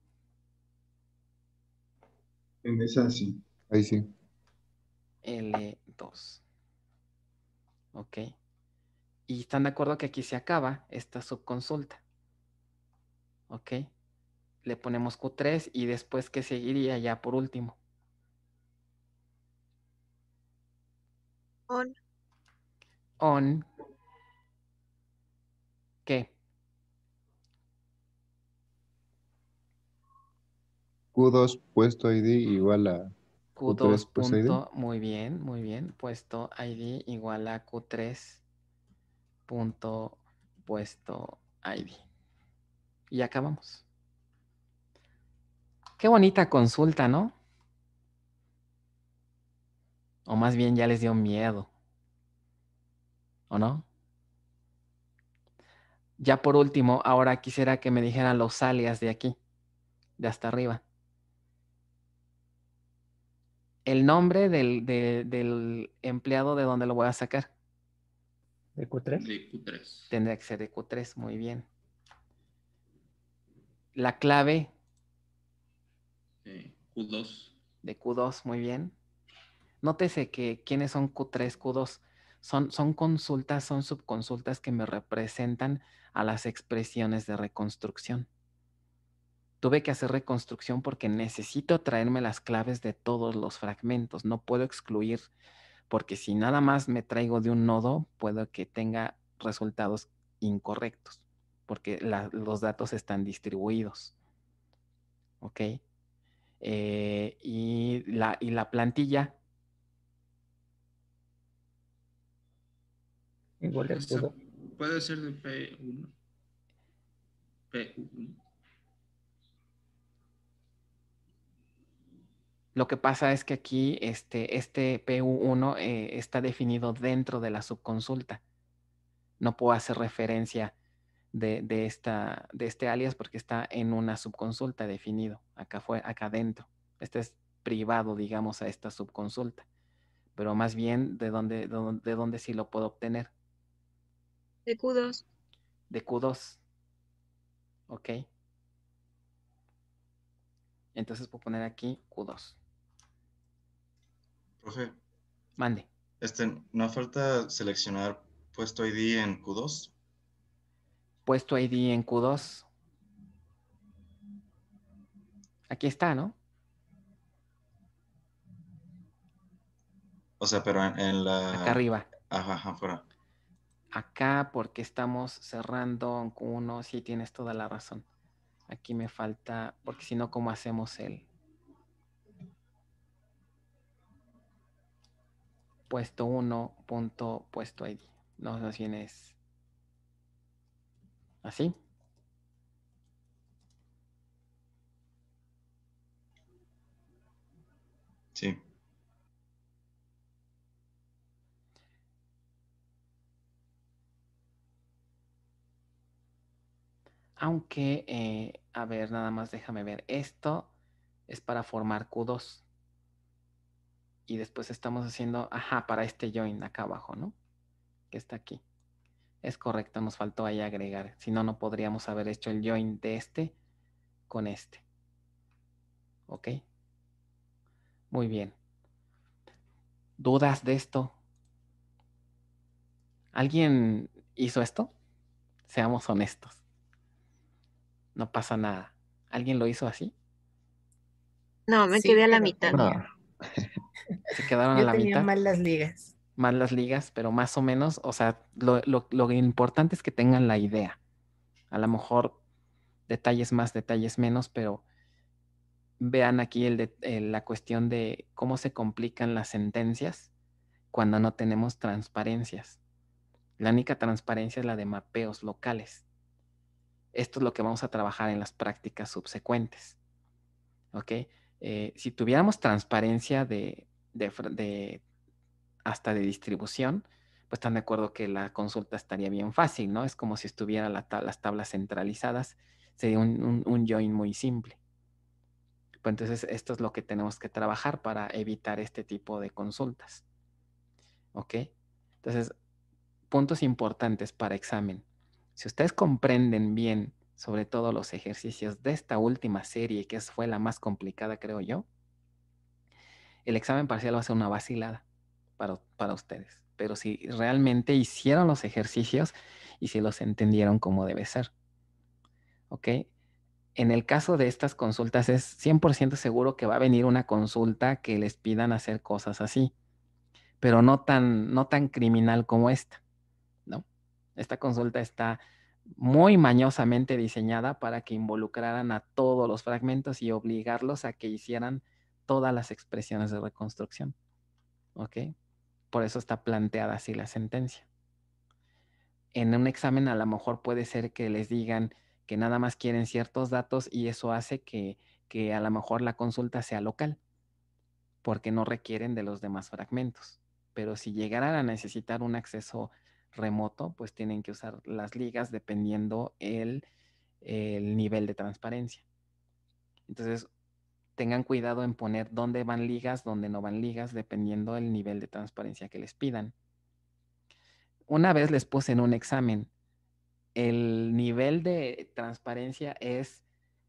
En esa sí. Ahí sí. L2. Ok. Y están de acuerdo que aquí se acaba esta subconsulta. Ok. Le ponemos Q3 y después que seguiría ya por último. On. On. ¿Qué? Q2 puesto ID igual a Q2. 3 pues, Muy bien, muy bien. Puesto ID igual a Q3 punto puesto ID. Y acabamos. Qué bonita consulta, ¿no? O más bien ya les dio miedo. ¿O no? Ya por último, ahora quisiera que me dijeran los alias de aquí, de hasta arriba el nombre del, empleado de dónde lo voy a sacar. ¿De Q3? De Q3. Tendría que ser de Q3, muy bien. La clave. Eh, de Q2. De Q2, muy bien. Nótese que quiénes son Q3, Q2. Son, son, consultas, son subconsultas que me representan a las expresiones de reconstrucción. Tuve que hacer reconstrucción porque necesito traerme las claves de todos los fragmentos. No puedo excluir, porque si nada más me traigo de un nodo, puedo que tenga resultados incorrectos, porque los datos están distribuidos. ¿Ok? Eh, y, la, y la plantilla. Igual puede ser de P1. P1. Lo que pasa es que aquí este, este PU1 eh, está definido dentro de la subconsulta. No puedo hacer referencia de, esta, de este alias porque está en una subconsulta definido, acá, fue, acá dentro. Este es privado, digamos, a esta subconsulta. Pero más bien, ¿de dónde, de, dónde, de dónde sí lo puedo obtener? De Q2. De Q2. Ok. Entonces puedo poner aquí Q2. Mande. Este, ¿no falta seleccionar puesto ID en Q2? Puesto ID en Q2. Aquí está, ¿no? O sea, pero en, la... Acá arriba. Ajá, afuera. Acá porque estamos cerrando en Q1, sí tienes toda la razón. Aquí me falta, porque si no, ¿cómo hacemos el, puesto uno, punto puesto ahí. No, sé si es así. Sí. Aunque, eh, a ver, nada más déjame ver. Esto es para formar Q2 y después estamos haciendo, ajá, para este join acá abajo, ¿no? Que está aquí. Es correcto, nos faltó ahí agregar. Si no, no podríamos haber hecho el join de este con este. ¿Ok? Muy bien. ¿Dudas de esto? ¿Alguien hizo esto? Seamos honestos. No pasa nada. ¿Alguien lo hizo así? No, me quedé a la mitad. Se quedaron a la tenía mitad. mal las ligas. Mal las ligas, pero más o menos, o sea, lo, lo, lo importante es que tengan la idea. A lo mejor detalles más, detalles menos, pero vean aquí el de, la cuestión de cómo se complican las sentencias cuando no tenemos transparencias. La única transparencia es la de mapeos locales. Esto es lo que vamos a trabajar en las prácticas subsecuentes. ¿Ok? Eh, si tuviéramos transparencia de, hasta de distribución, pues están de acuerdo que la consulta estaría bien fácil, ¿no? Es como si estuvieran las tablas centralizadas, sería un, join muy simple. Pues entonces esto es lo que tenemos que trabajar para evitar este tipo de consultas. ¿Ok? Entonces, puntos importantes para examen. Si ustedes comprenden bien sobre todo los ejercicios de esta última serie, que fue la más complicada, creo yo, el examen parcial va a ser una vacilada para, ustedes. Pero si realmente hicieron los ejercicios y si los entendieron como debe ser. ¿Ok? En el caso de estas consultas es 100% seguro que va a venir una consulta que les pidan hacer cosas así, pero no tan, no tan criminal como esta, ¿no? Esta consulta está muy mañosamente diseñada para que involucraran a todos los fragmentos y obligarlos a que hicieran todas las expresiones de reconstrucción. ¿Ok? Por eso está planteada así la sentencia. En un examen a lo mejor puede ser que les digan que nada más quieren ciertos datos y eso hace que, que a lo mejor la consulta sea local, porque no requieren de los demás fragmentos. Pero si llegaran a necesitar un acceso remoto, pues tienen que usar las ligas dependiendo el, nivel de transparencia. Entonces, tengan cuidado en poner dónde van ligas, dónde no van ligas, dependiendo el nivel de transparencia que les pidan. Una vez les puse en un examen, el nivel de transparencia es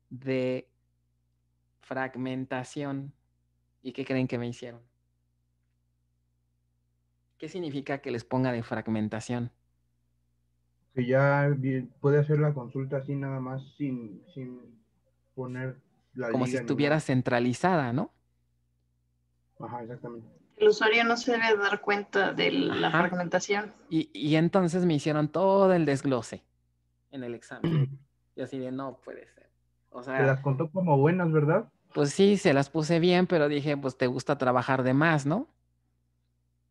de fragmentación. ¿Y qué creen que me hicieron? ¿Qué significa que les ponga de fragmentación? Que ya puede hacer la consulta así nada más sin, poner la Como si estuviera centralizada, ¿no? Ajá, exactamente. El usuario no se debe dar cuenta de la fragmentación. Y, entonces me hicieron todo el desglose en el examen. (clears throat) Y así de, no puede ser. Te las contó como buenas, ¿verdad? Pues sí, se las puse bien, pero dije, pues te gusta trabajar de más, ¿no?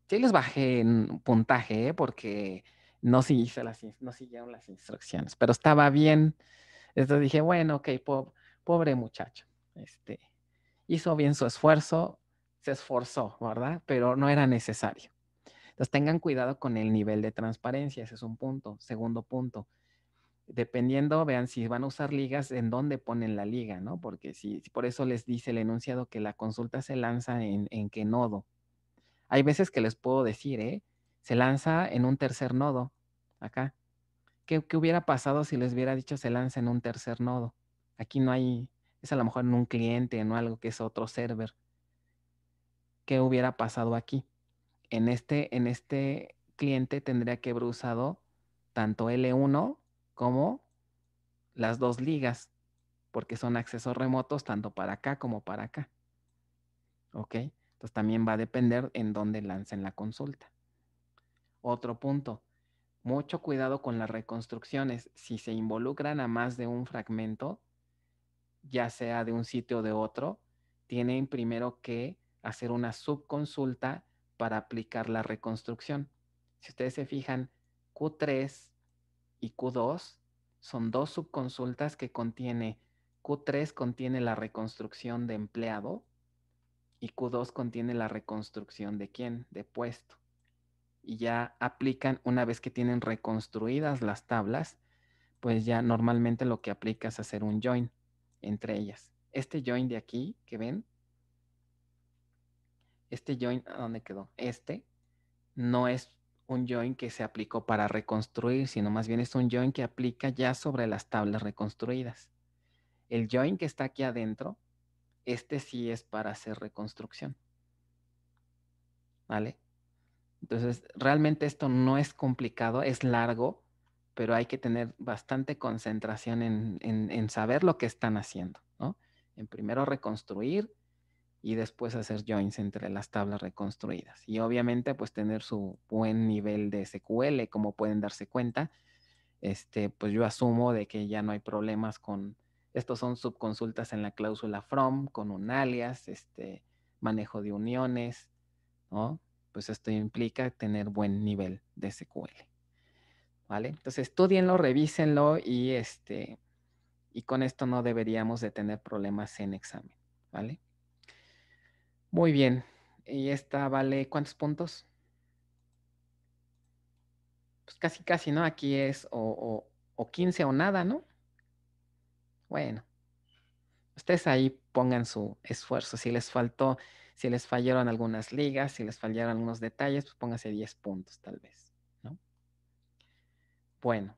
Sí les bajé en puntaje ¿eh? porque no, las, siguieron las instrucciones, pero estaba bien. Entonces dije, bueno, ok, pobre muchacho. Este, hizo bien su esfuerzo, se esforzó, ¿verdad? Pero no era necesario. Entonces tengan cuidado con el nivel de transparencia, ese es un punto. Segundo punto, dependiendo, vean si van a usar ligas, en dónde ponen la liga, ¿no? Porque si, por eso les dice el enunciado que la consulta se lanza en, en nodo hay veces que les puedo decir, ¿eh? Se lanza en un tercer nodo, acá. ¿Qué, hubiera pasado si les hubiera dicho se lanza en un tercer nodo? Aquí no hay, es a lo mejor en un cliente, en algo que es otro server. ¿Qué hubiera pasado aquí? En este, en este cliente tendría que haber usado tanto L1 como las dos ligas, porque son accesos remotos tanto para acá como para acá. ¿Ok? Entonces pues, también va a depender en dónde lancen la consulta. Otro punto, mucho cuidado con las reconstrucciones. Si se involucran a más de un fragmento, ya sea de un sitio o de otro, tienen primero que hacer una subconsulta para aplicar la reconstrucción. Si ustedes se fijan, Q3 y Q2 son dos subconsultas que contiene, Q3 contiene la reconstrucción de empleado y Q2 contiene la reconstrucción de quién, de puesto. Y ya aplican, una vez que tienen reconstruidas las tablas, pues ya normalmente lo que aplica es hacer un join entre ellas. Este join de aquí que ven, este join, ¿a dónde quedó? Este no es un join que se aplicó para reconstruir, sino más bien es un join que aplica ya sobre las tablas reconstruidas. El join que está aquí adentro este sí es para hacer reconstrucción. ¿Vale? Entonces, realmente esto no es complicado, es largo, pero hay que tener bastante concentración en, saber lo que están haciendo, ¿no? En primero reconstruir y después hacer joins entre las tablas reconstruidas. Y obviamente, pues tener su buen nivel de SQL, como pueden darse cuenta. Este, pues yo asumo de que ya no hay problemas con, estos son subconsultas en la cláusula from con un alias, este, manejo de uniones, ¿no? Pues esto implica tener buen nivel de SQL. ¿Vale? Entonces estudienlo, revísenlo y este y con esto no deberíamos de tener problemas en examen, ¿vale? Muy bien. ¿Y esta vale cuántos puntos? Pues casi, casi, ¿no? Aquí es o, o 15 o nada, ¿no? Bueno, ustedes ahí pongan su esfuerzo. Si les faltó, si les fallaron algunas ligas, si les fallaron algunos detalles, pues pónganse 10 puntos tal vez, ¿no? Bueno.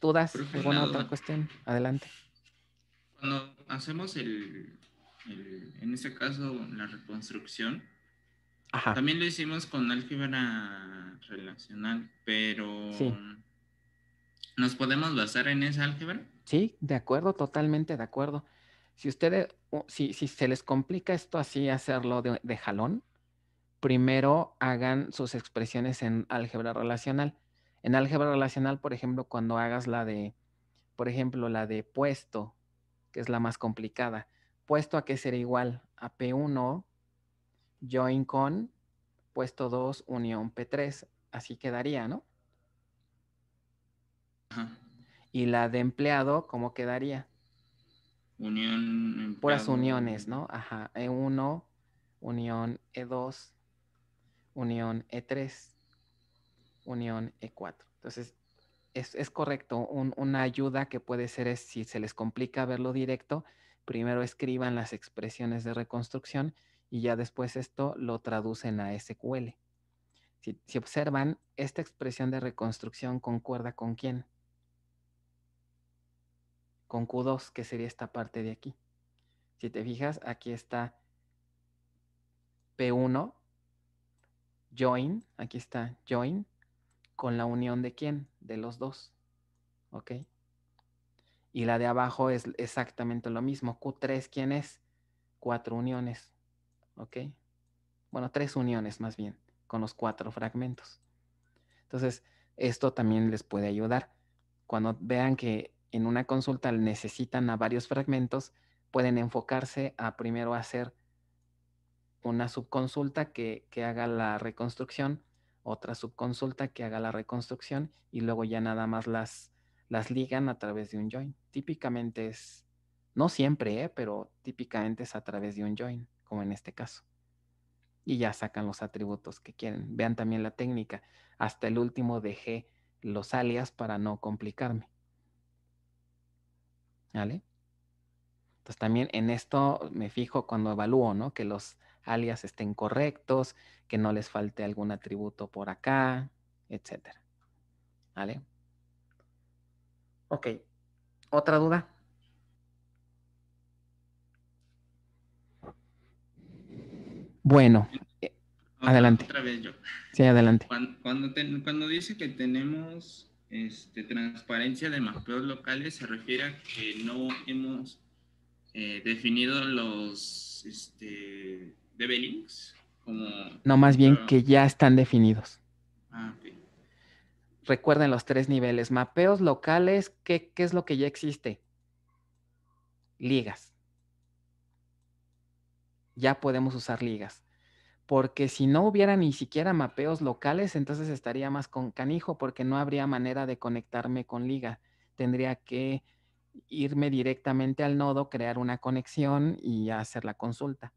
¿Dudas? ¿Alguna otra cuestión? Adelante. Cuando hacemos el, en este caso, la reconstrucción, Ajá. También lo hicimos con álgebra relacional, pero ¿nos podemos basar en esa álgebra? Sí, de acuerdo, totalmente de acuerdo. Si ustedes, si, si se les complica esto así, hacerlo de, jalón, primero hagan sus expresiones en álgebra relacional. En álgebra relacional, por ejemplo, cuando hagas la de, por ejemplo, la de puesto, que es la más complicada, puesto a que será igual a P1, join con, puesto 2, unión P3, así quedaría, ¿no? Ajá y la de empleado, ¿cómo quedaría? Unión. Empleado. Puras uniones, ¿no? Ajá. E1, unión E2, unión E3, unión E4. Entonces, es, correcto. una ayuda que puede ser es si se les complica verlo directo, primero escriban las expresiones de reconstrucción y ya después esto lo traducen a SQL. si observan, esta expresión de reconstrucción concuerda con quién? con Q2, que sería esta parte de aquí. Si te fijas, aquí está P1, join, aquí está join, con la unión de quién? De los dos. ¿Ok? Y la de abajo es exactamente lo mismo. Q3, ¿quién es? Cuatro uniones. ¿Ok? Bueno, tres uniones más bien, con los cuatro fragmentos. Entonces, esto también les puede ayudar. Cuando vean que en una consulta necesitan a varios fragmentos, pueden enfocarse a primero hacer una subconsulta que, haga la reconstrucción, otra subconsulta que haga la reconstrucción y luego ya nada más las, las ligan a través de un join. Típicamente es, no siempre, ¿eh? pero típicamente es a través de un join, como en este caso. Y ya sacan los atributos que quieren. Vean también la técnica. Hasta el último dejé los alias para no complicarme. ¿Vale? Entonces también en esto me fijo cuando evalúo, ¿no? Que los alias estén correctos, que no les falte algún atributo por acá, etcétera. ¿Vale? Ok. ¿Otra duda? Bueno, eh, adelante. Otra vez yo. Sí, adelante. cuando dice que tenemos este, transparencia de mapeos locales se refiere a que no hemos eh, definido los este, No, más bien que ya están definidos. Ah, Recuerden los tres niveles. Mapeos locales, ¿qué, qué es lo que ya existe? Ligas. Ya podemos usar ligas porque si no hubiera ni siquiera mapeos locales, entonces estaría más con canijo porque no habría manera de conectarme con liga. Tendría que irme directamente al nodo, crear una conexión y hacer la consulta.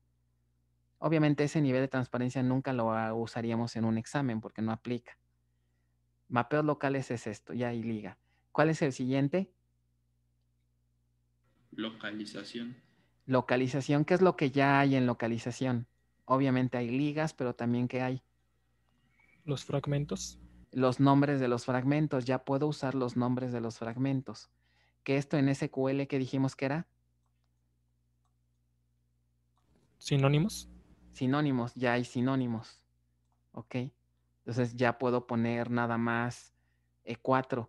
Obviamente ese nivel de transparencia nunca lo ah, usaríamos en un examen porque no aplica. Mapeos locales es esto, ya hay liga. ¿Cuál es el siguiente? Localización. Localización, ¿qué es lo que ya hay en localización? obviamente hay ligas, pero también que hay. Los fragmentos. Los nombres de los fragmentos. Ya puedo usar los nombres de los fragmentos. Que esto en SQL que dijimos que era. Sinónimos. Sinónimos, ya hay sinónimos. Ok. Entonces ya puedo poner nada más E4.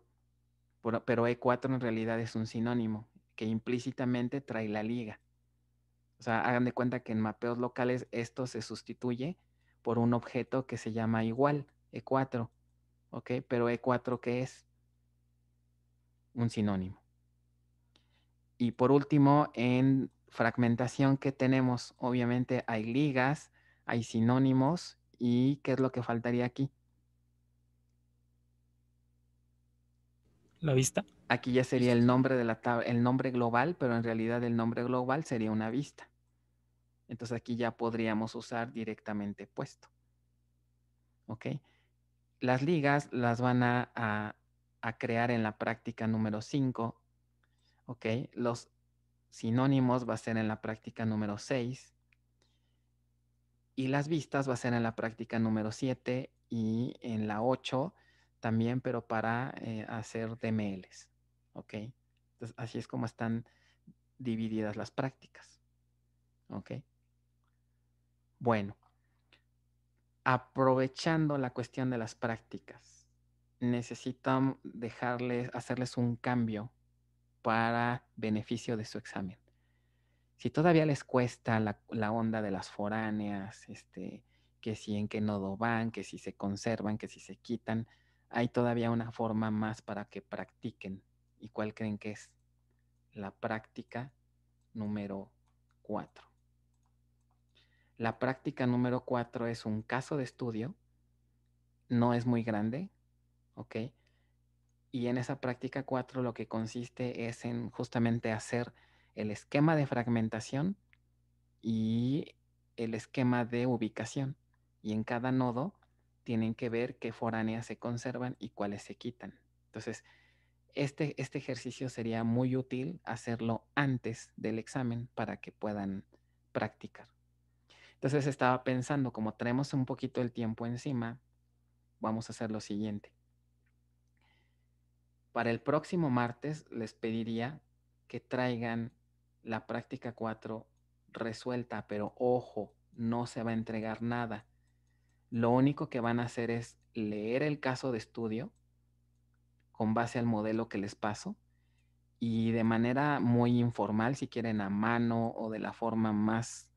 Pero E4 en realidad es un sinónimo que implícitamente trae la liga. O sea, hagan de cuenta que en mapeos locales esto se sustituye por un objeto que se llama igual, E4. ¿Ok? Pero E4, ¿qué es? Un sinónimo. Y por último, en fragmentación que tenemos, obviamente hay ligas, hay sinónimos y ¿qué es lo que faltaría aquí? La vista. Aquí ya sería el nombre de la tabla, el nombre global, pero en realidad el nombre global sería una vista. Entonces aquí ya podríamos usar directamente puesto. ¿Ok? Las ligas las van a, crear en la práctica número 5. ¿Ok? Los sinónimos va a ser en la práctica número 6. Y las vistas va a ser en la práctica número 7 y en la 8 también, pero para eh, hacer DMLs. ¿Ok? así es como están divididas las prácticas. ¿Ok? Bueno, aprovechando la cuestión de las prácticas, necesitan dejarles, hacerles un cambio para beneficio de su examen. Si todavía les cuesta la, onda de las foráneas, este, que si en qué nodo van, que si se conservan, que si se quitan, hay todavía una forma más para que practiquen ¿Y cuál creen que es? La práctica número 4. La práctica número 4 es un caso de estudio, no es muy grande, ¿ok? Y en esa práctica 4 lo que consiste es en justamente hacer el esquema de fragmentación y el esquema de ubicación. Y en cada nodo tienen que ver qué foráneas se conservan y cuáles se quitan. Entonces, este, este, ejercicio sería muy útil hacerlo antes del examen para que puedan practicar. Entonces estaba pensando, como tenemos un poquito el tiempo encima, vamos a hacer lo siguiente. Para el próximo martes les pediría que traigan la práctica 4 resuelta, pero ojo, no se va a entregar nada. Lo único que van a hacer es leer el caso de estudio con base al modelo que les paso y de manera muy informal, si quieren a mano o de la forma más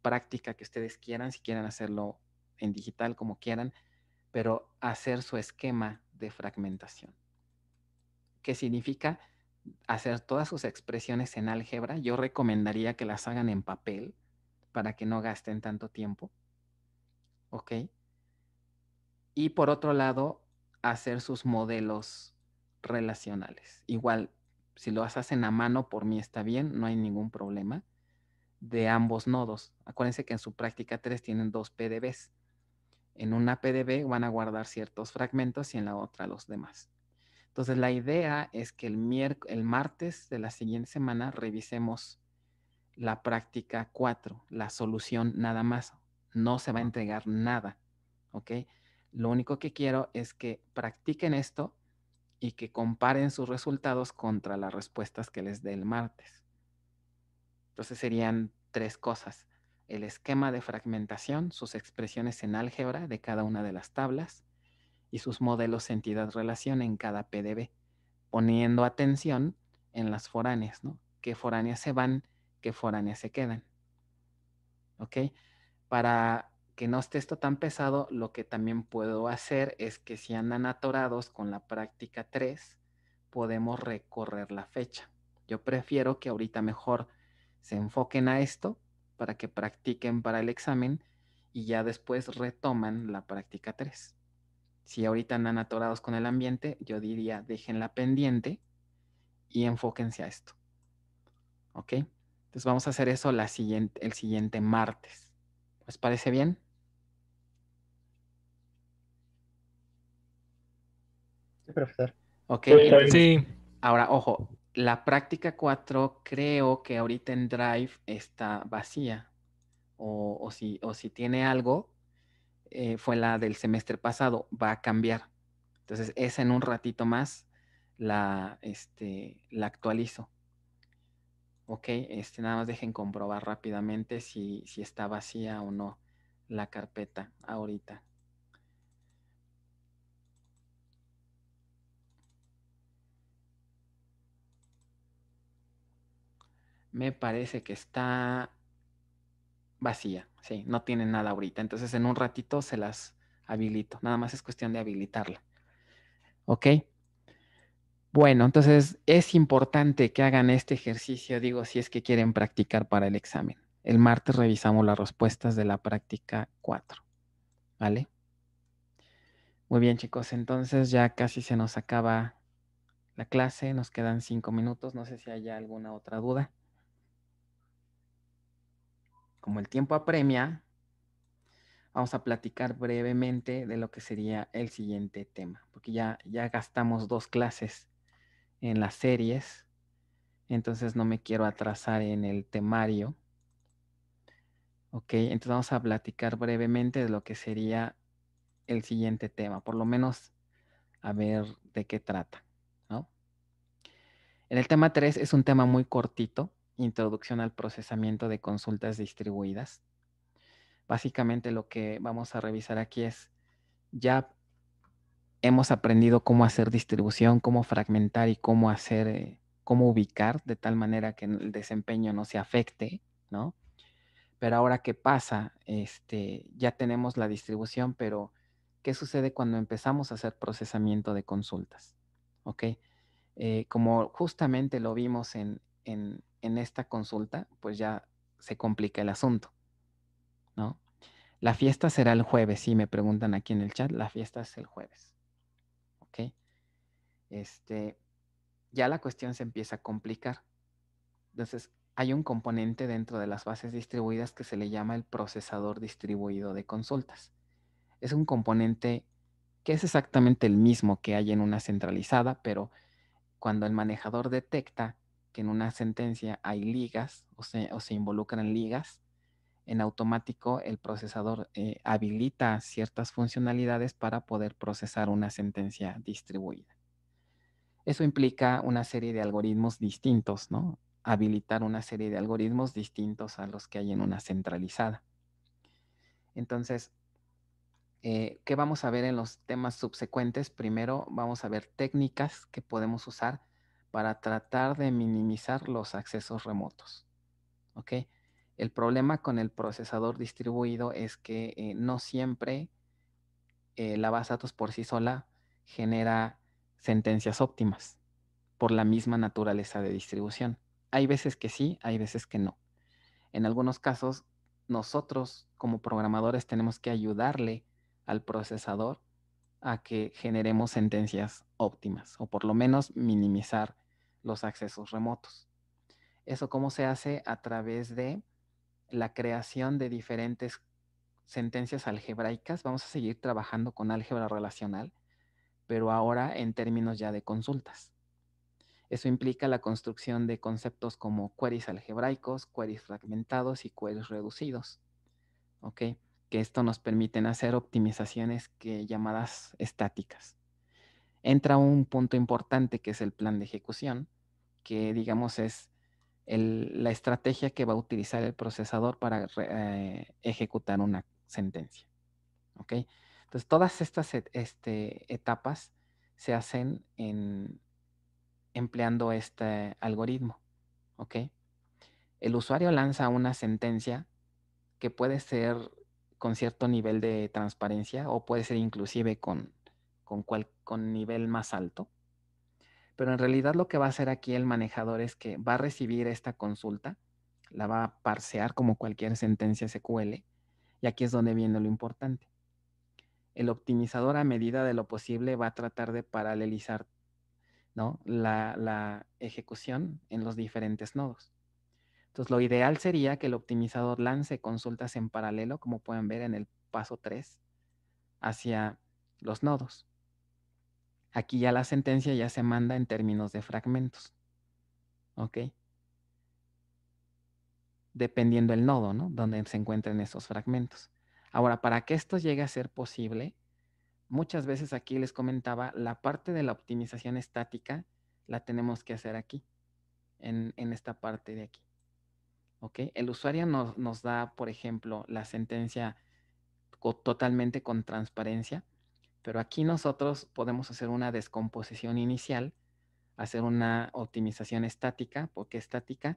práctica que ustedes quieran, si quieren hacerlo en digital como quieran, pero hacer su esquema de fragmentación. ¿Qué significa? Hacer todas sus expresiones en álgebra. Yo recomendaría que las hagan en papel para que no gasten tanto tiempo. ¿Ok? Y por otro lado, hacer sus modelos relacionales. Igual, si lo en a mano, por mí está bien, no hay ningún problema de ambos nodos. Acuérdense que en su práctica 3 tienen dos PDBs. En una PDB van a guardar ciertos fragmentos y en la otra los demás. Entonces, la idea es que el, el martes de la siguiente semana revisemos la práctica 4, la solución nada más. No se va a entregar nada, ¿ok? Lo único que quiero es que practiquen esto y que comparen sus resultados contra las respuestas que les dé el martes. Entonces serían tres cosas. El esquema de fragmentación, sus expresiones en álgebra de cada una de las tablas y sus modelos entidad-relación en cada PDB, poniendo atención en las foráneas, ¿no? ¿Qué foráneas se van? ¿Qué foráneas se quedan? ¿Ok? Para que no esté esto tan pesado, lo que también puedo hacer es que si andan atorados con la práctica 3, podemos recorrer la fecha. Yo prefiero que ahorita mejor se enfoquen a esto para que practiquen para el examen y ya después retoman la práctica 3. Si ahorita andan atorados con el ambiente, yo diría déjenla pendiente y enfóquense a esto. ¿Ok? Entonces vamos a hacer eso el siguiente martes. ¿Les parece bien? profesor. Ok, sí. Ahora, ojo, la práctica 4 creo que ahorita en Drive está vacía. O, si, o si tiene algo, eh, fue la del semestre pasado, va a cambiar. Entonces, esa en un ratito más la, este, la actualizo. Ok, este, nada más dejen comprobar rápidamente si, si está vacía o no la carpeta ahorita. me parece que está vacía, sí, no tiene nada ahorita. Entonces en un ratito se las habilito, nada más es cuestión de habilitarla. ¿Ok? Bueno, entonces es importante que hagan este ejercicio, digo, si es que quieren practicar para el examen. El martes revisamos las respuestas de la práctica 4. ¿Vale? Muy bien, chicos, entonces ya casi se nos acaba la clase, nos quedan cinco minutos, no sé si haya alguna otra duda como el tiempo apremia, vamos a platicar brevemente de lo que sería el siguiente tema, porque ya, ya gastamos dos clases en las series, entonces no me quiero atrasar en el temario. Ok, entonces vamos a platicar brevemente de lo que sería el siguiente tema, por lo menos a ver de qué trata, En el tema 3 es un tema muy cortito, Introducción al procesamiento de consultas distribuidas. Básicamente lo que vamos a revisar aquí es, ya hemos aprendido cómo hacer distribución, cómo fragmentar y cómo hacer, eh, cómo ubicar de tal manera que el desempeño no se afecte, ¿no? Pero ahora qué pasa, este, ya tenemos la distribución, pero ¿qué sucede cuando empezamos a hacer procesamiento de consultas? ¿Ok? Eh, como justamente lo vimos en, en, en esta consulta, pues ya se complica el asunto, ¿no? La fiesta será el jueves, si me preguntan aquí en el chat, la fiesta es el jueves, ¿ok? Este, ya la cuestión se empieza a complicar. Entonces, hay un componente dentro de las bases distribuidas que se le llama el procesador distribuido de consultas. Es un componente que es exactamente el mismo que hay en una centralizada, pero cuando el manejador detecta en una sentencia hay ligas o se, involucran ligas, en automático el procesador eh, habilita ciertas funcionalidades para poder procesar una sentencia distribuida. Eso implica una serie de algoritmos distintos, ¿no? Habilitar una serie de algoritmos distintos a los que hay en una centralizada. Entonces, eh, ¿qué vamos a ver en los temas subsecuentes? Primero, vamos a ver técnicas que podemos usar para tratar de minimizar los accesos remotos. ¿Ok? El problema con el procesador distribuido es que eh, no siempre eh, la base de datos por sí sola genera sentencias óptimas por la misma naturaleza de distribución. Hay veces que sí, hay veces que no. En algunos casos, nosotros como programadores tenemos que ayudarle al procesador a que generemos sentencias óptimas o por lo menos minimizar los accesos remotos. ¿Eso cómo se hace? A través de la creación de diferentes sentencias algebraicas. Vamos a seguir trabajando con álgebra relacional, pero ahora en términos ya de consultas. Eso implica la construcción de conceptos como queries algebraicos, queries fragmentados y queries reducidos. Que esto nos permite hacer optimizaciones que llamadas estáticas. Entra un punto importante que es el plan de ejecución, que digamos es la estrategia que va a utilizar el procesador para eh, ejecutar una sentencia. Entonces, todas estas este, etapas se hacen empleando este algoritmo. El usuario lanza una sentencia que puede ser con cierto nivel de transparencia o puede ser inclusive con, con nivel más alto pero en realidad lo que va a hacer aquí el manejador es que va a recibir esta consulta, la va a parsear como cualquier sentencia SQL, y aquí es donde viene lo importante. El optimizador a medida de lo posible va a tratar de paralelizar ¿no? la, la ejecución en los diferentes nodos. Entonces, lo ideal sería que el optimizador lance consultas en paralelo, como pueden ver en el paso 3, hacia los nodos. Aquí ya la sentencia ya se manda en términos de fragmentos. ¿Ok? Dependiendo el nodo, ¿no? Donde se encuentren esos fragmentos. Ahora, para que esto llegue a ser posible, muchas veces aquí les comentaba, la parte de la optimización estática la tenemos que hacer aquí, en, esta parte de aquí. ¿Ok? El usuario nos, nos da, por ejemplo, la sentencia totalmente con transparencia pero aquí nosotros podemos hacer una descomposición inicial, hacer una optimización estática. porque estática?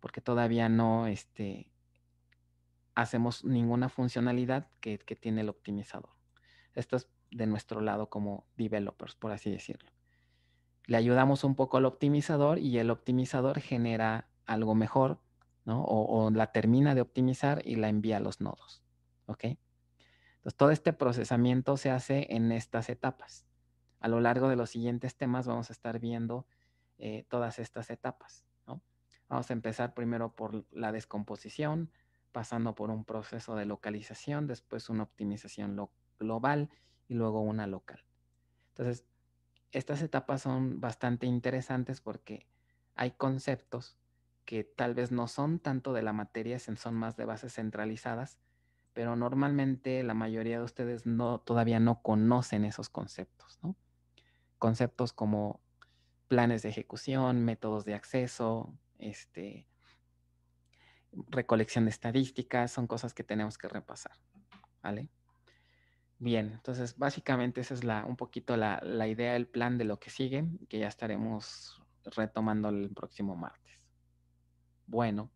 Porque todavía no este, hacemos ninguna funcionalidad que, tiene el optimizador. Esto es de nuestro lado como developers, por así decirlo. Le ayudamos un poco al optimizador y el optimizador genera algo mejor, ¿no? O, o la termina de optimizar y la envía a los nodos, ¿ok? Entonces, todo este procesamiento se hace en estas etapas. A lo largo de los siguientes temas vamos a estar viendo eh, todas estas etapas. Vamos a empezar primero por la descomposición, pasando por un proceso de localización, después una optimización global y luego una local. Entonces, estas etapas son bastante interesantes porque hay conceptos que tal vez no son tanto de la materia, son más de bases centralizadas, pero normalmente la mayoría de ustedes no, todavía no conocen esos conceptos, ¿no? Conceptos como planes de ejecución, métodos de acceso, este, recolección de estadísticas, son cosas que tenemos que repasar, ¿vale? Bien, entonces básicamente esa es la, un poquito la, la idea, el plan de lo que sigue, que ya estaremos retomando el próximo martes. Bueno,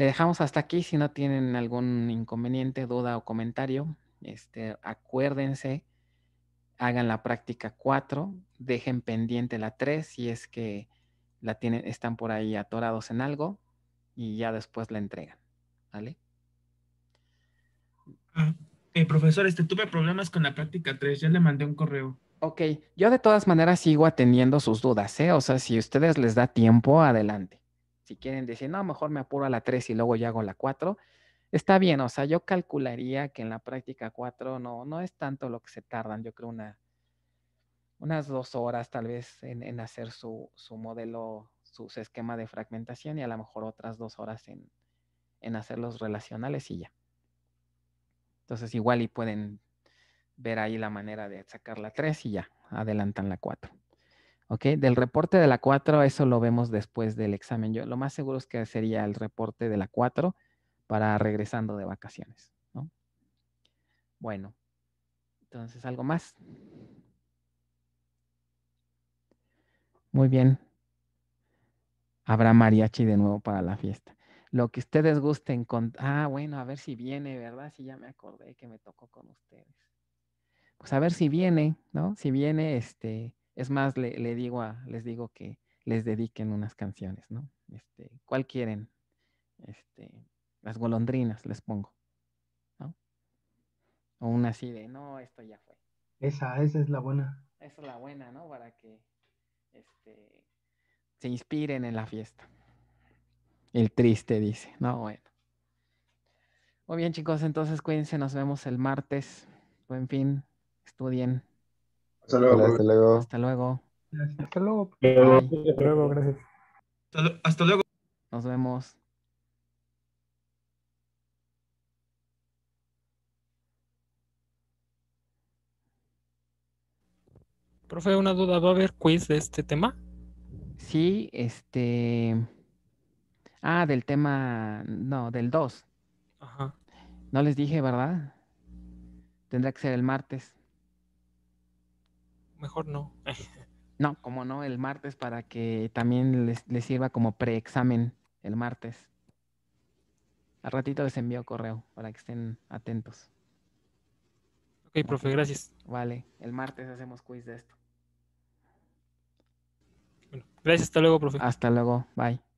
le dejamos hasta aquí. Si no tienen algún inconveniente, duda o comentario, este, acuérdense, hagan la práctica 4, dejen pendiente la 3 si es que la tienen, están por ahí atorados en algo y ya después la entregan. ¿Vale? Ah, eh, profesor, este, tuve problemas con la práctica 3, ya le mandé un correo. Ok, yo de todas maneras sigo atendiendo sus dudas, ¿eh? O sea, si ustedes les da tiempo, adelante si quieren decir, no, mejor me apuro a la 3 y luego ya hago la 4, está bien, o sea, yo calcularía que en la práctica 4 no, no es tanto lo que se tardan, yo creo una, unas dos horas tal vez en, hacer su, modelo, su, esquema de fragmentación y a lo mejor otras dos horas en, en hacer los relacionales y ya. Entonces igual y pueden ver ahí la manera de sacar la 3 y ya, adelantan la 4. ¿Ok? Del reporte de la 4, eso lo vemos después del examen. Yo lo más seguro es que sería el reporte de la 4 para regresando de vacaciones. ¿no? Bueno, entonces, ¿algo más? Muy bien. Habrá mariachi de nuevo para la fiesta. Lo que ustedes gusten con... Ah, bueno, a ver si viene, ¿verdad? Si ya me acordé que me tocó con ustedes. Pues a ver si viene, ¿no? Si viene, este, es más, le, digo a, les digo que les dediquen unas canciones, ¿no? Este, ¿Cuál quieren? Este, las golondrinas les pongo, ¿no? O una así de, no, esto ya fue. Esa, esa es la buena. Esa es la buena, ¿no? Para que este, se inspiren en la fiesta. El triste dice, no, bueno. Muy bien, chicos, entonces cuídense, nos vemos el martes. Buen fin, estudien. Hasta luego. hasta luego. Hasta luego. Hasta Hasta luego. Nos vemos. Profe, una duda, ¿va a haber quiz de este tema? Sí, este... Ah, del tema, no, del 2. Ajá. No les dije, ¿verdad? Tendrá que ser el martes mejor no. no, como no, el martes para que también les, les sirva como preexamen el martes. Al ratito les envío correo para que estén atentos. Ok, profe, gracias. Vale, el martes hacemos quiz de esto. gracias, hasta luego, profe. Hasta luego, bye.